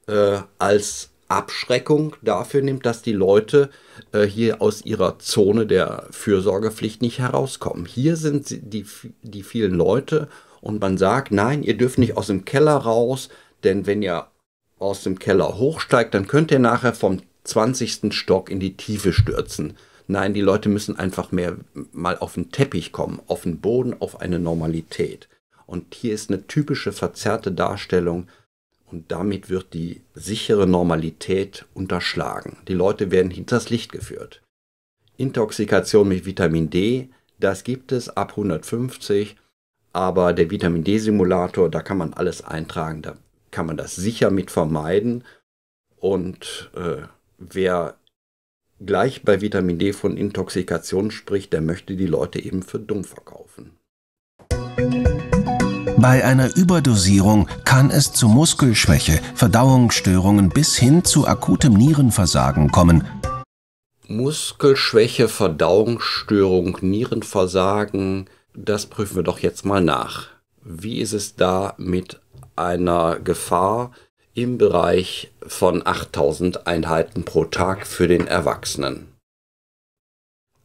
äh, als Abschreckung dafür nimmt, dass die Leute äh, hier aus ihrer Zone der Fürsorgepflicht nicht herauskommen. Hier sind die, die vielen Leute und man sagt, nein, ihr dürft nicht aus dem Keller raus, denn wenn ihr aus dem Keller hochsteigt, dann könnt ihr nachher vom 20. Stock in die Tiefe stürzen. Nein, die Leute müssen einfach mehr mal auf den Teppich kommen, auf den Boden, auf eine Normalität. Und hier ist eine typische verzerrte Darstellung und damit wird die sichere Normalität unterschlagen. Die Leute werden hinters Licht geführt. Intoxikation mit Vitamin D, das gibt es ab 150, aber der Vitamin D-Simulator, da kann man alles eintragen, da kann man das sicher mit vermeiden. Und äh, wer gleich bei Vitamin D von Intoxikation spricht, der möchte die Leute eben für dumm verkaufen. Bei einer Überdosierung kann es zu Muskelschwäche, Verdauungsstörungen bis hin zu akutem Nierenversagen kommen. Muskelschwäche, Verdauungsstörung, Nierenversagen, das prüfen wir doch jetzt mal nach. Wie ist es da mit einer Gefahr im Bereich von 8000 Einheiten pro Tag für den Erwachsenen?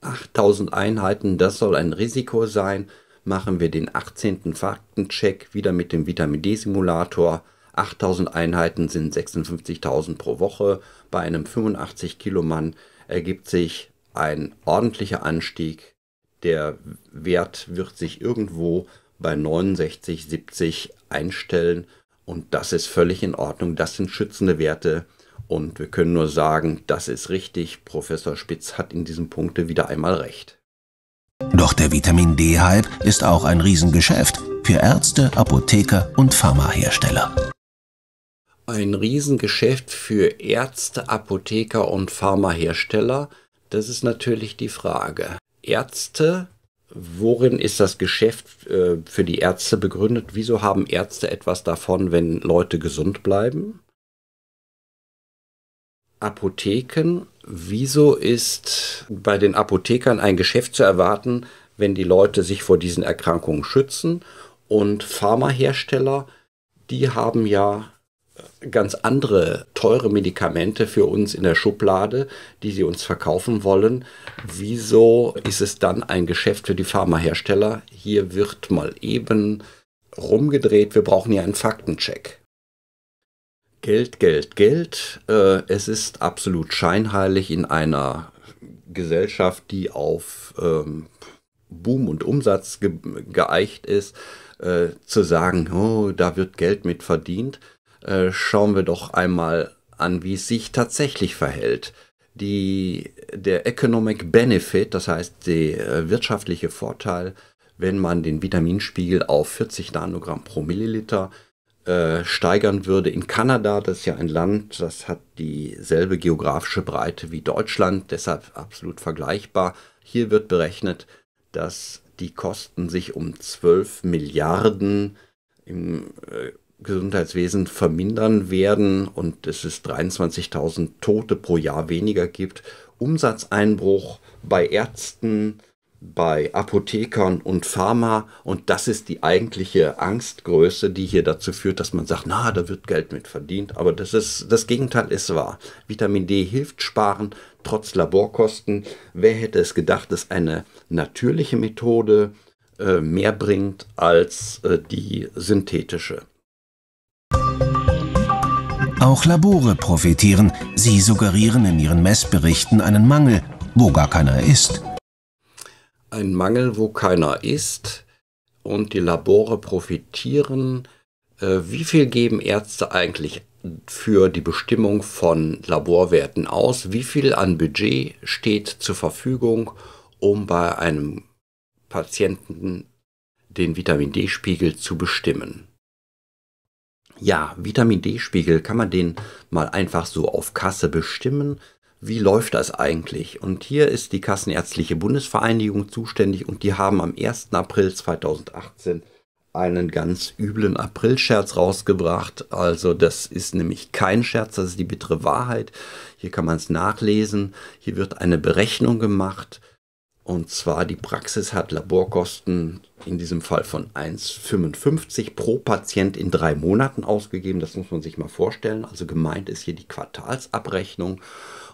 8000 Einheiten, das soll ein Risiko sein, machen wir den 18. Faktencheck wieder mit dem Vitamin D Simulator. 8000 Einheiten sind 56.000 pro Woche. Bei einem 85 Kilo Mann ergibt sich ein ordentlicher Anstieg. Der Wert wird sich irgendwo bei 69, 70 einstellen und das ist völlig in Ordnung. Das sind schützende Werte und wir können nur sagen, das ist richtig. Professor Spitz hat in diesem Punkte wieder einmal recht. Doch der Vitamin D-Hype ist auch ein Riesengeschäft für Ärzte, Apotheker und Pharmahersteller. Ein Riesengeschäft für Ärzte, Apotheker und Pharmahersteller, das ist natürlich die Frage. Ärzte, worin ist das Geschäft äh, für die Ärzte begründet? Wieso haben Ärzte etwas davon, wenn Leute gesund bleiben? Apotheken, Wieso ist bei den Apothekern ein Geschäft zu erwarten, wenn die Leute sich vor diesen Erkrankungen schützen? Und Pharmahersteller, die haben ja ganz andere teure Medikamente für uns in der Schublade, die sie uns verkaufen wollen. Wieso ist es dann ein Geschäft für die Pharmahersteller? Hier wird mal eben rumgedreht, wir brauchen hier einen Faktencheck. Geld, Geld, Geld. Äh, es ist absolut scheinheilig in einer Gesellschaft, die auf ähm, Boom und Umsatz ge geeicht ist, äh, zu sagen, oh, da wird Geld mit verdient. Äh, schauen wir doch einmal an, wie es sich tatsächlich verhält. Die, der Economic Benefit, das heißt der äh, wirtschaftliche Vorteil, wenn man den Vitaminspiegel auf 40 Nanogramm pro Milliliter äh, äh, steigern würde. In Kanada, das ist ja ein Land, das hat dieselbe geografische Breite wie Deutschland, deshalb absolut vergleichbar. Hier wird berechnet, dass die Kosten sich um 12 Milliarden im äh, Gesundheitswesen vermindern werden und es ist 23.000 Tote pro Jahr weniger gibt. Umsatzeinbruch bei Ärzten, bei Apothekern und Pharma und das ist die eigentliche Angstgröße, die hier dazu führt, dass man sagt, na, da wird Geld mit verdient, aber das ist das Gegenteil ist wahr. Vitamin D hilft sparen trotz Laborkosten. Wer hätte es gedacht, dass eine natürliche Methode äh, mehr bringt als äh, die synthetische? Auch Labore profitieren. Sie suggerieren in ihren Messberichten einen Mangel, wo gar keiner ist ein Mangel, wo keiner ist und die Labore profitieren. Äh, wie viel geben Ärzte eigentlich für die Bestimmung von Laborwerten aus? Wie viel an Budget steht zur Verfügung, um bei einem Patienten den Vitamin D-Spiegel zu bestimmen? Ja, Vitamin D-Spiegel kann man den mal einfach so auf Kasse bestimmen wie läuft das eigentlich? Und hier ist die Kassenärztliche Bundesvereinigung zuständig und die haben am 1. April 2018 einen ganz üblen Aprilscherz rausgebracht. Also das ist nämlich kein Scherz, das ist die bittere Wahrheit. Hier kann man es nachlesen. Hier wird eine Berechnung gemacht. Und zwar die Praxis hat Laborkosten in diesem Fall von 1,55 pro Patient in drei Monaten ausgegeben. Das muss man sich mal vorstellen. Also gemeint ist hier die Quartalsabrechnung.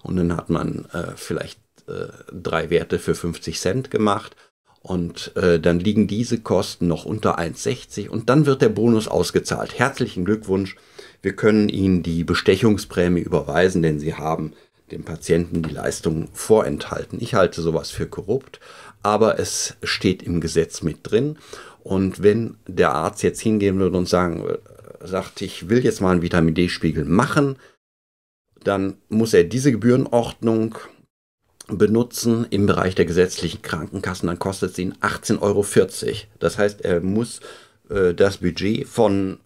Und dann hat man äh, vielleicht äh, drei Werte für 50 Cent gemacht. Und äh, dann liegen diese Kosten noch unter 1,60 und dann wird der Bonus ausgezahlt. Herzlichen Glückwunsch. Wir können Ihnen die Bestechungsprämie überweisen, denn Sie haben dem Patienten die Leistung vorenthalten. Ich halte sowas für korrupt, aber es steht im Gesetz mit drin. Und wenn der Arzt jetzt hingehen würde und sagen, äh, sagt, ich will jetzt mal einen Vitamin D-Spiegel machen, dann muss er diese Gebührenordnung benutzen im Bereich der gesetzlichen Krankenkassen, dann kostet sie ihn 18,40 Euro. Das heißt, er muss äh, das Budget von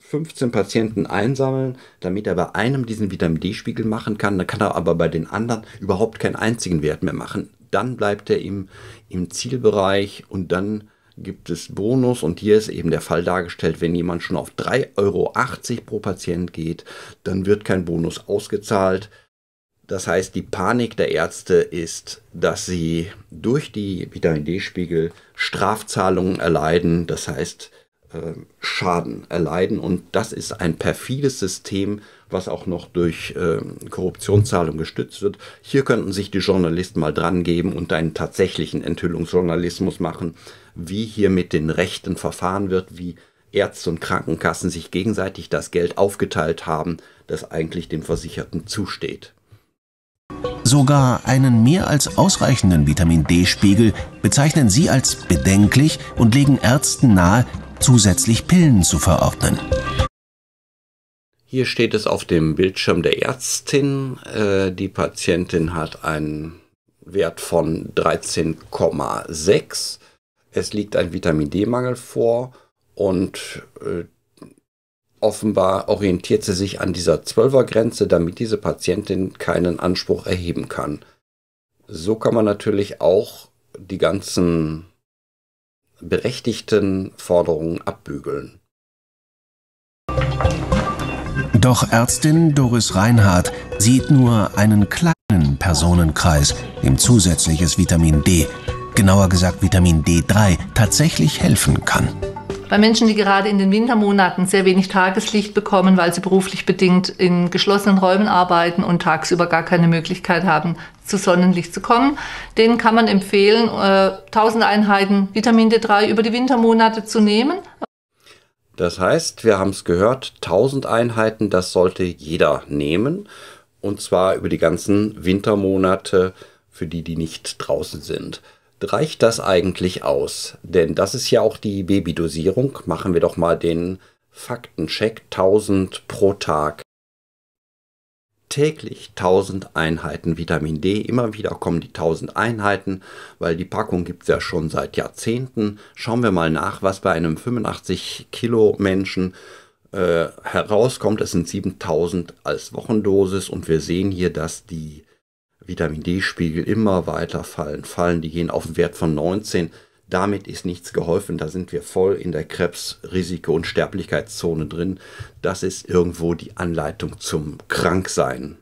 15 Patienten einsammeln, damit er bei einem diesen Vitamin D-Spiegel machen kann. Dann kann er aber bei den anderen überhaupt keinen einzigen Wert mehr machen. Dann bleibt er im, im Zielbereich und dann gibt es Bonus und hier ist eben der Fall dargestellt, wenn jemand schon auf 3,80 Euro pro Patient geht, dann wird kein Bonus ausgezahlt. Das heißt, die Panik der Ärzte ist, dass sie durch die Vitamin D-Spiegel Strafzahlungen erleiden, das heißt äh, Schaden erleiden und das ist ein perfides System, was auch noch durch äh, Korruptionszahlung gestützt wird. Hier könnten sich die Journalisten mal dran geben und einen tatsächlichen Enthüllungsjournalismus machen, wie hier mit den Rechten verfahren wird, wie Ärzte und Krankenkassen sich gegenseitig das Geld aufgeteilt haben, das eigentlich dem Versicherten zusteht. Sogar einen mehr als ausreichenden Vitamin D-Spiegel bezeichnen sie als bedenklich und legen Ärzten nahe, zusätzlich Pillen zu verordnen. Hier steht es auf dem Bildschirm der Ärztin. Äh, die Patientin hat einen Wert von 13,6. Es liegt ein Vitamin D-Mangel vor und äh, offenbar orientiert sie sich an dieser 12er-Grenze, damit diese Patientin keinen Anspruch erheben kann. So kann man natürlich auch die ganzen berechtigten Forderungen abbügeln. Doch Ärztin Doris Reinhardt sieht nur einen kleinen Personenkreis, dem zusätzliches Vitamin D, genauer gesagt Vitamin D3, tatsächlich helfen kann. Bei Menschen, die gerade in den Wintermonaten sehr wenig Tageslicht bekommen, weil sie beruflich bedingt in geschlossenen Räumen arbeiten und tagsüber gar keine Möglichkeit haben, zu Sonnenlicht zu kommen, denen kann man empfehlen, 1000 äh, Einheiten Vitamin D3 über die Wintermonate zu nehmen. Das heißt, wir haben es gehört, 1000 Einheiten, das sollte jeder nehmen. Und zwar über die ganzen Wintermonate für die, die nicht draußen sind. Reicht das eigentlich aus? Denn das ist ja auch die Babydosierung. Machen wir doch mal den Faktencheck 1000 pro Tag täglich 1000 Einheiten Vitamin D. Immer wieder kommen die 1000 Einheiten, weil die Packung gibt es ja schon seit Jahrzehnten. Schauen wir mal nach, was bei einem 85 Kilo Menschen äh, herauskommt. Es sind 7000 als Wochendosis und wir sehen hier, dass die Vitamin D-Spiegel immer weiter fallen. Fallen, die gehen auf einen Wert von 19 damit ist nichts geholfen, da sind wir voll in der Krebsrisiko- und Sterblichkeitszone drin. Das ist irgendwo die Anleitung zum Kranksein.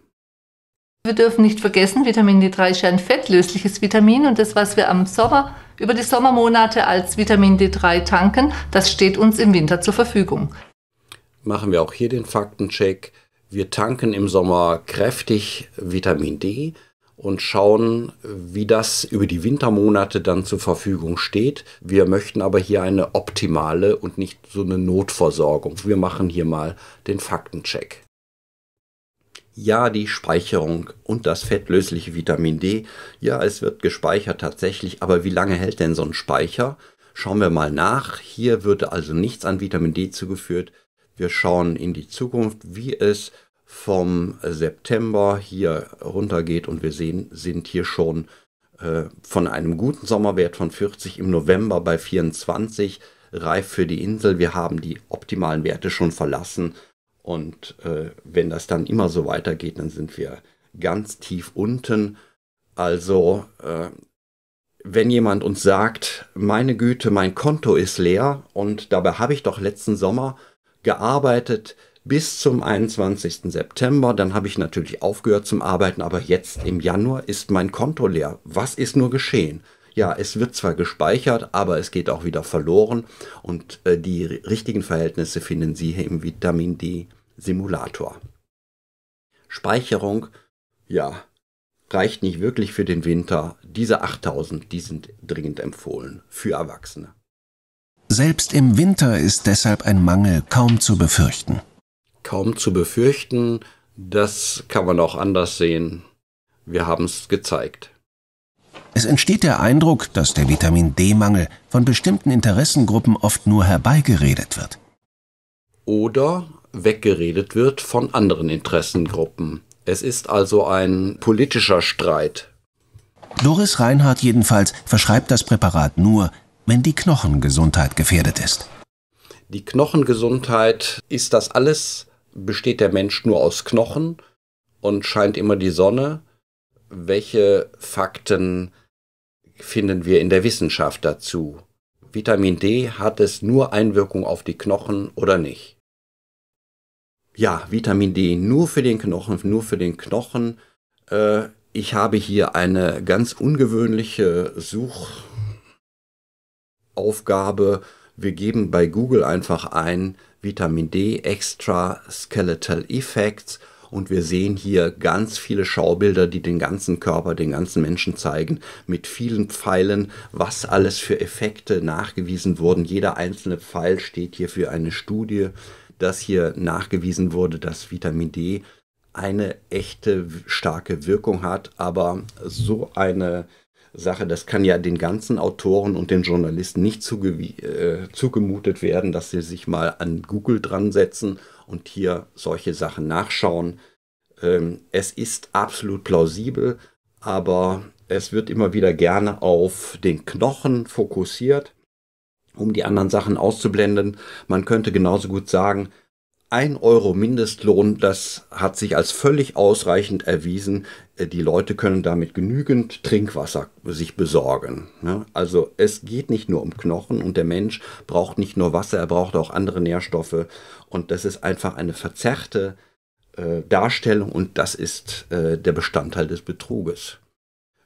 Wir dürfen nicht vergessen, Vitamin D3 ist ein fettlösliches Vitamin und das, was wir am Sommer, über die Sommermonate als Vitamin D3 tanken, das steht uns im Winter zur Verfügung. Machen wir auch hier den Faktencheck. Wir tanken im Sommer kräftig Vitamin D und schauen, wie das über die Wintermonate dann zur Verfügung steht. Wir möchten aber hier eine optimale und nicht so eine Notversorgung. Wir machen hier mal den Faktencheck. Ja, die Speicherung und das fettlösliche Vitamin D. Ja, es wird gespeichert tatsächlich, aber wie lange hält denn so ein Speicher? Schauen wir mal nach. Hier wird also nichts an Vitamin D zugeführt. Wir schauen in die Zukunft, wie es vom September hier runtergeht und wir sehen, sind hier schon äh, von einem guten Sommerwert von 40 im November bei 24 reif für die Insel. Wir haben die optimalen Werte schon verlassen und äh, wenn das dann immer so weitergeht, dann sind wir ganz tief unten. Also äh, wenn jemand uns sagt, meine Güte, mein Konto ist leer und dabei habe ich doch letzten Sommer gearbeitet, bis zum 21. September. Dann habe ich natürlich aufgehört zum Arbeiten, aber jetzt im Januar ist mein Konto leer. Was ist nur geschehen? Ja, es wird zwar gespeichert, aber es geht auch wieder verloren und äh, die richtigen Verhältnisse finden Sie hier im Vitamin D Simulator. Speicherung, ja, reicht nicht wirklich für den Winter. Diese 8000, die sind dringend empfohlen für Erwachsene. Selbst im Winter ist deshalb ein Mangel kaum zu befürchten kaum zu befürchten. Das kann man auch anders sehen. Wir haben es gezeigt. Es entsteht der Eindruck, dass der Vitamin D-Mangel von bestimmten Interessengruppen oft nur herbeigeredet wird. Oder weggeredet wird von anderen Interessengruppen. Es ist also ein politischer Streit. Doris Reinhardt jedenfalls verschreibt das Präparat nur, wenn die Knochengesundheit gefährdet ist. Die Knochengesundheit ist das alles besteht der Mensch nur aus Knochen und scheint immer die Sonne? Welche Fakten finden wir in der Wissenschaft dazu? Vitamin D hat es nur Einwirkung auf die Knochen oder nicht? Ja, Vitamin D nur für den Knochen, nur für den Knochen. Äh, ich habe hier eine ganz ungewöhnliche Suchaufgabe. Wir geben bei Google einfach ein Vitamin D Extra Skeletal Effects und wir sehen hier ganz viele Schaubilder, die den ganzen Körper, den ganzen Menschen zeigen, mit vielen Pfeilen, was alles für Effekte nachgewiesen wurden. Jeder einzelne Pfeil steht hier für eine Studie, dass hier nachgewiesen wurde, dass Vitamin D eine echte starke Wirkung hat, aber so eine Sache, das kann ja den ganzen Autoren und den Journalisten nicht zuge äh, zugemutet werden, dass sie sich mal an Google dran setzen und hier solche Sachen nachschauen. Ähm, es ist absolut plausibel, aber es wird immer wieder gerne auf den Knochen fokussiert, um die anderen Sachen auszublenden. Man könnte genauso gut sagen, ein Euro Mindestlohn, das hat sich als völlig ausreichend erwiesen. Äh, die Leute können damit genügend Trinkwasser sich besorgen. Ne? Also es geht nicht nur um Knochen und der Mensch braucht nicht nur Wasser, er braucht auch andere Nährstoffe. Und das ist einfach eine verzerrte äh, Darstellung und das ist äh, der Bestandteil des Betruges.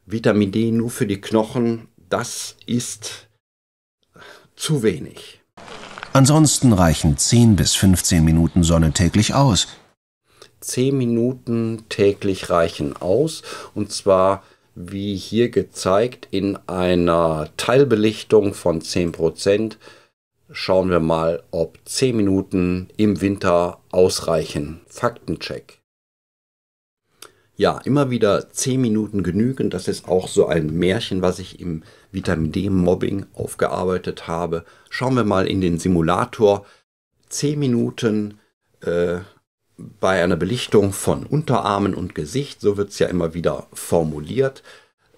Vitamin D nur für die Knochen, das ist zu wenig. Ansonsten reichen 10 bis 15 Minuten Sonne täglich aus. 10 Minuten täglich reichen aus und zwar wie hier gezeigt in einer Teilbelichtung von 10%. Prozent. Schauen wir mal, ob 10 Minuten im Winter ausreichen. Faktencheck. Ja, immer wieder 10 Minuten genügen, das ist auch so ein Märchen, was ich im Vitamin D-Mobbing aufgearbeitet habe. Schauen wir mal in den Simulator. 10 Minuten äh, bei einer Belichtung von Unterarmen und Gesicht, so wird es ja immer wieder formuliert.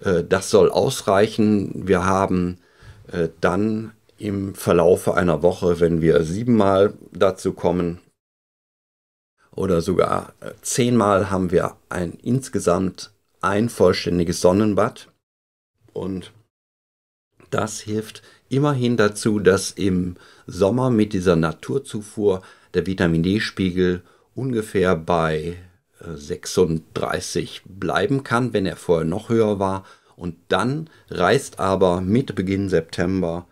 Äh, das soll ausreichen. Wir haben äh, dann im Verlaufe einer Woche, wenn wir siebenmal dazu kommen, oder sogar äh, zehnmal haben wir ein insgesamt ein vollständiges Sonnenbad. Und das hilft immerhin dazu, dass im Sommer mit dieser Naturzufuhr der Vitamin D-Spiegel ungefähr bei 36 äh, bleiben kann, wenn er vorher noch höher war. Und dann reißt aber mit Beginn September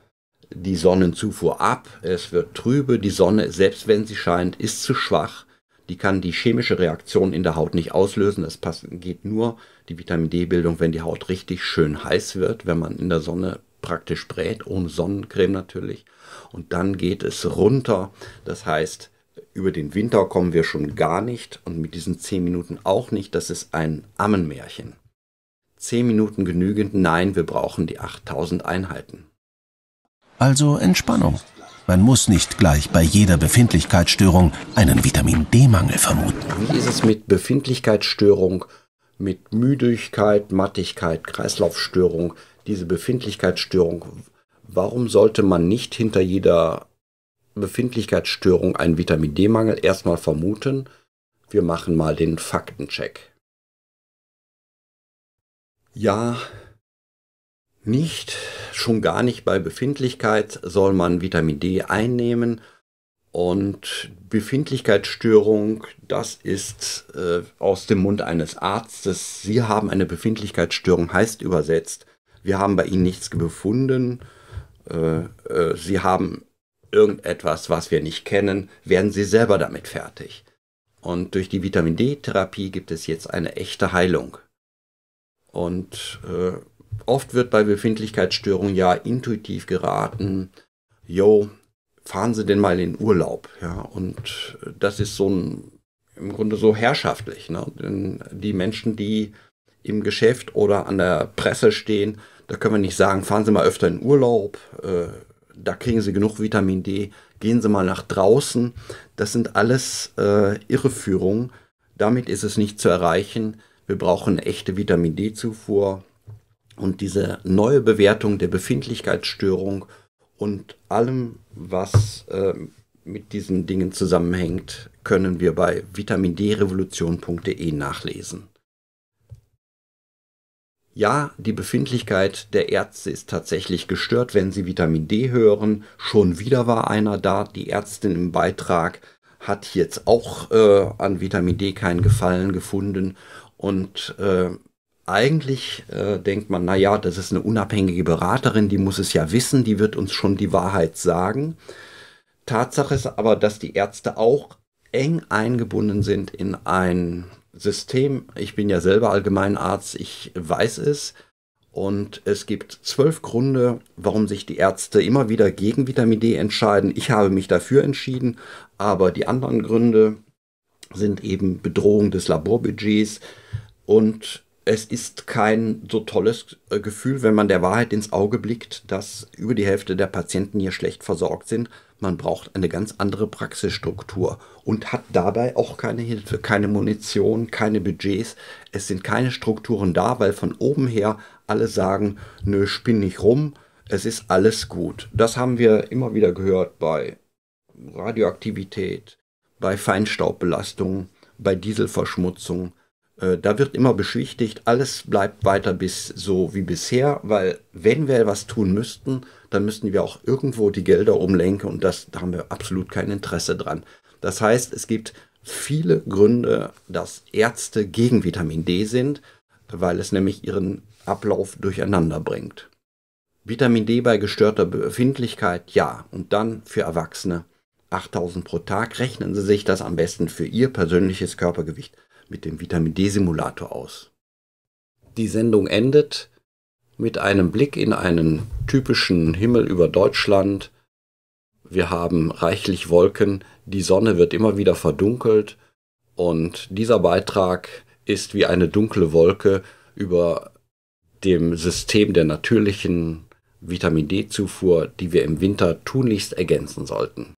die Sonnenzufuhr ab. Es wird trübe, die Sonne, selbst wenn sie scheint, ist zu schwach. Die kann die chemische Reaktion in der Haut nicht auslösen. Das geht nur die Vitamin D-Bildung, wenn die Haut richtig schön heiß wird, wenn man in der Sonne praktisch brät, ohne Sonnencreme natürlich. Und dann geht es runter. Das heißt, über den Winter kommen wir schon gar nicht und mit diesen 10 Minuten auch nicht. Das ist ein Ammenmärchen. 10 Minuten genügend? Nein, wir brauchen die 8000 Einheiten. Also Entspannung. Man muss nicht gleich bei jeder Befindlichkeitsstörung einen Vitamin D-Mangel vermuten. Wie ist es mit Befindlichkeitsstörung, mit Müdigkeit, Mattigkeit, Kreislaufstörung? diese Befindlichkeitsstörung, warum sollte man nicht hinter jeder Befindlichkeitsstörung einen Vitamin D-Mangel erstmal vermuten? Wir machen mal den Faktencheck. Ja, nicht, schon gar nicht bei Befindlichkeit soll man Vitamin D einnehmen. Und Befindlichkeitsstörung, das ist äh, aus dem Mund eines Arztes. Sie haben eine Befindlichkeitsstörung, heißt übersetzt, wir haben bei ihnen nichts gefunden. Äh, äh, sie haben irgendetwas, was wir nicht kennen, werden sie selber damit fertig. Und durch die Vitamin D-Therapie gibt es jetzt eine echte Heilung. Und äh, oft wird bei Befindlichkeitsstörungen ja intuitiv geraten, jo, fahren Sie denn mal in Urlaub. Ja? Und äh, das ist so ein, im Grunde so herrschaftlich. Ne? Denn die Menschen, die im Geschäft oder an der Presse stehen, da können wir nicht sagen, fahren Sie mal öfter in Urlaub, äh, da kriegen Sie genug Vitamin D, gehen Sie mal nach draußen. Das sind alles äh, Irreführungen. Damit ist es nicht zu erreichen. Wir brauchen eine echte Vitamin D-Zufuhr. Und diese neue Bewertung der Befindlichkeitsstörung und allem, was äh, mit diesen Dingen zusammenhängt, können wir bei vitamindrevolution.de nachlesen ja, die Befindlichkeit der Ärzte ist tatsächlich gestört, wenn sie Vitamin D hören. Schon wieder war einer da, die Ärztin im Beitrag hat jetzt auch äh, an Vitamin D keinen Gefallen gefunden. Und äh, eigentlich äh, denkt man, na ja, das ist eine unabhängige Beraterin, die muss es ja wissen, die wird uns schon die Wahrheit sagen. Tatsache ist aber, dass die Ärzte auch eng eingebunden sind in ein System, ich bin ja selber Allgemeinarzt, ich weiß es. Und es gibt zwölf Gründe, warum sich die Ärzte immer wieder gegen Vitamin D entscheiden. Ich habe mich dafür entschieden, aber die anderen Gründe sind eben Bedrohung des Laborbudgets und es ist kein so tolles äh, Gefühl, wenn man der Wahrheit ins Auge blickt, dass über die Hälfte der Patienten hier schlecht versorgt sind. Man braucht eine ganz andere Praxisstruktur und hat dabei auch keine Hilfe, keine Munition, keine Budgets. Es sind keine Strukturen da, weil von oben her alle sagen, nö, spinn nicht rum, es ist alles gut. Das haben wir immer wieder gehört bei Radioaktivität, bei Feinstaubbelastung, bei Dieselverschmutzung äh, da wird immer beschwichtigt, alles bleibt weiter bis so wie bisher, weil wenn wir was tun müssten, dann müssten wir auch irgendwo die Gelder umlenken und das da haben wir absolut kein Interesse dran. Das heißt, es gibt viele Gründe, dass Ärzte gegen Vitamin D sind, weil es nämlich ihren Ablauf durcheinander bringt. Vitamin D bei gestörter Befindlichkeit, ja, und dann für Erwachsene 8000 pro Tag, rechnen Sie sich das am besten für Ihr persönliches Körpergewicht mit dem Vitamin D-Simulator aus. Die Sendung endet mit einem Blick in einen typischen Himmel über Deutschland. Wir haben reichlich Wolken, die Sonne wird immer wieder verdunkelt und dieser Beitrag ist wie eine dunkle Wolke über dem System der natürlichen Vitamin D-Zufuhr, die wir im Winter tunlichst ergänzen sollten.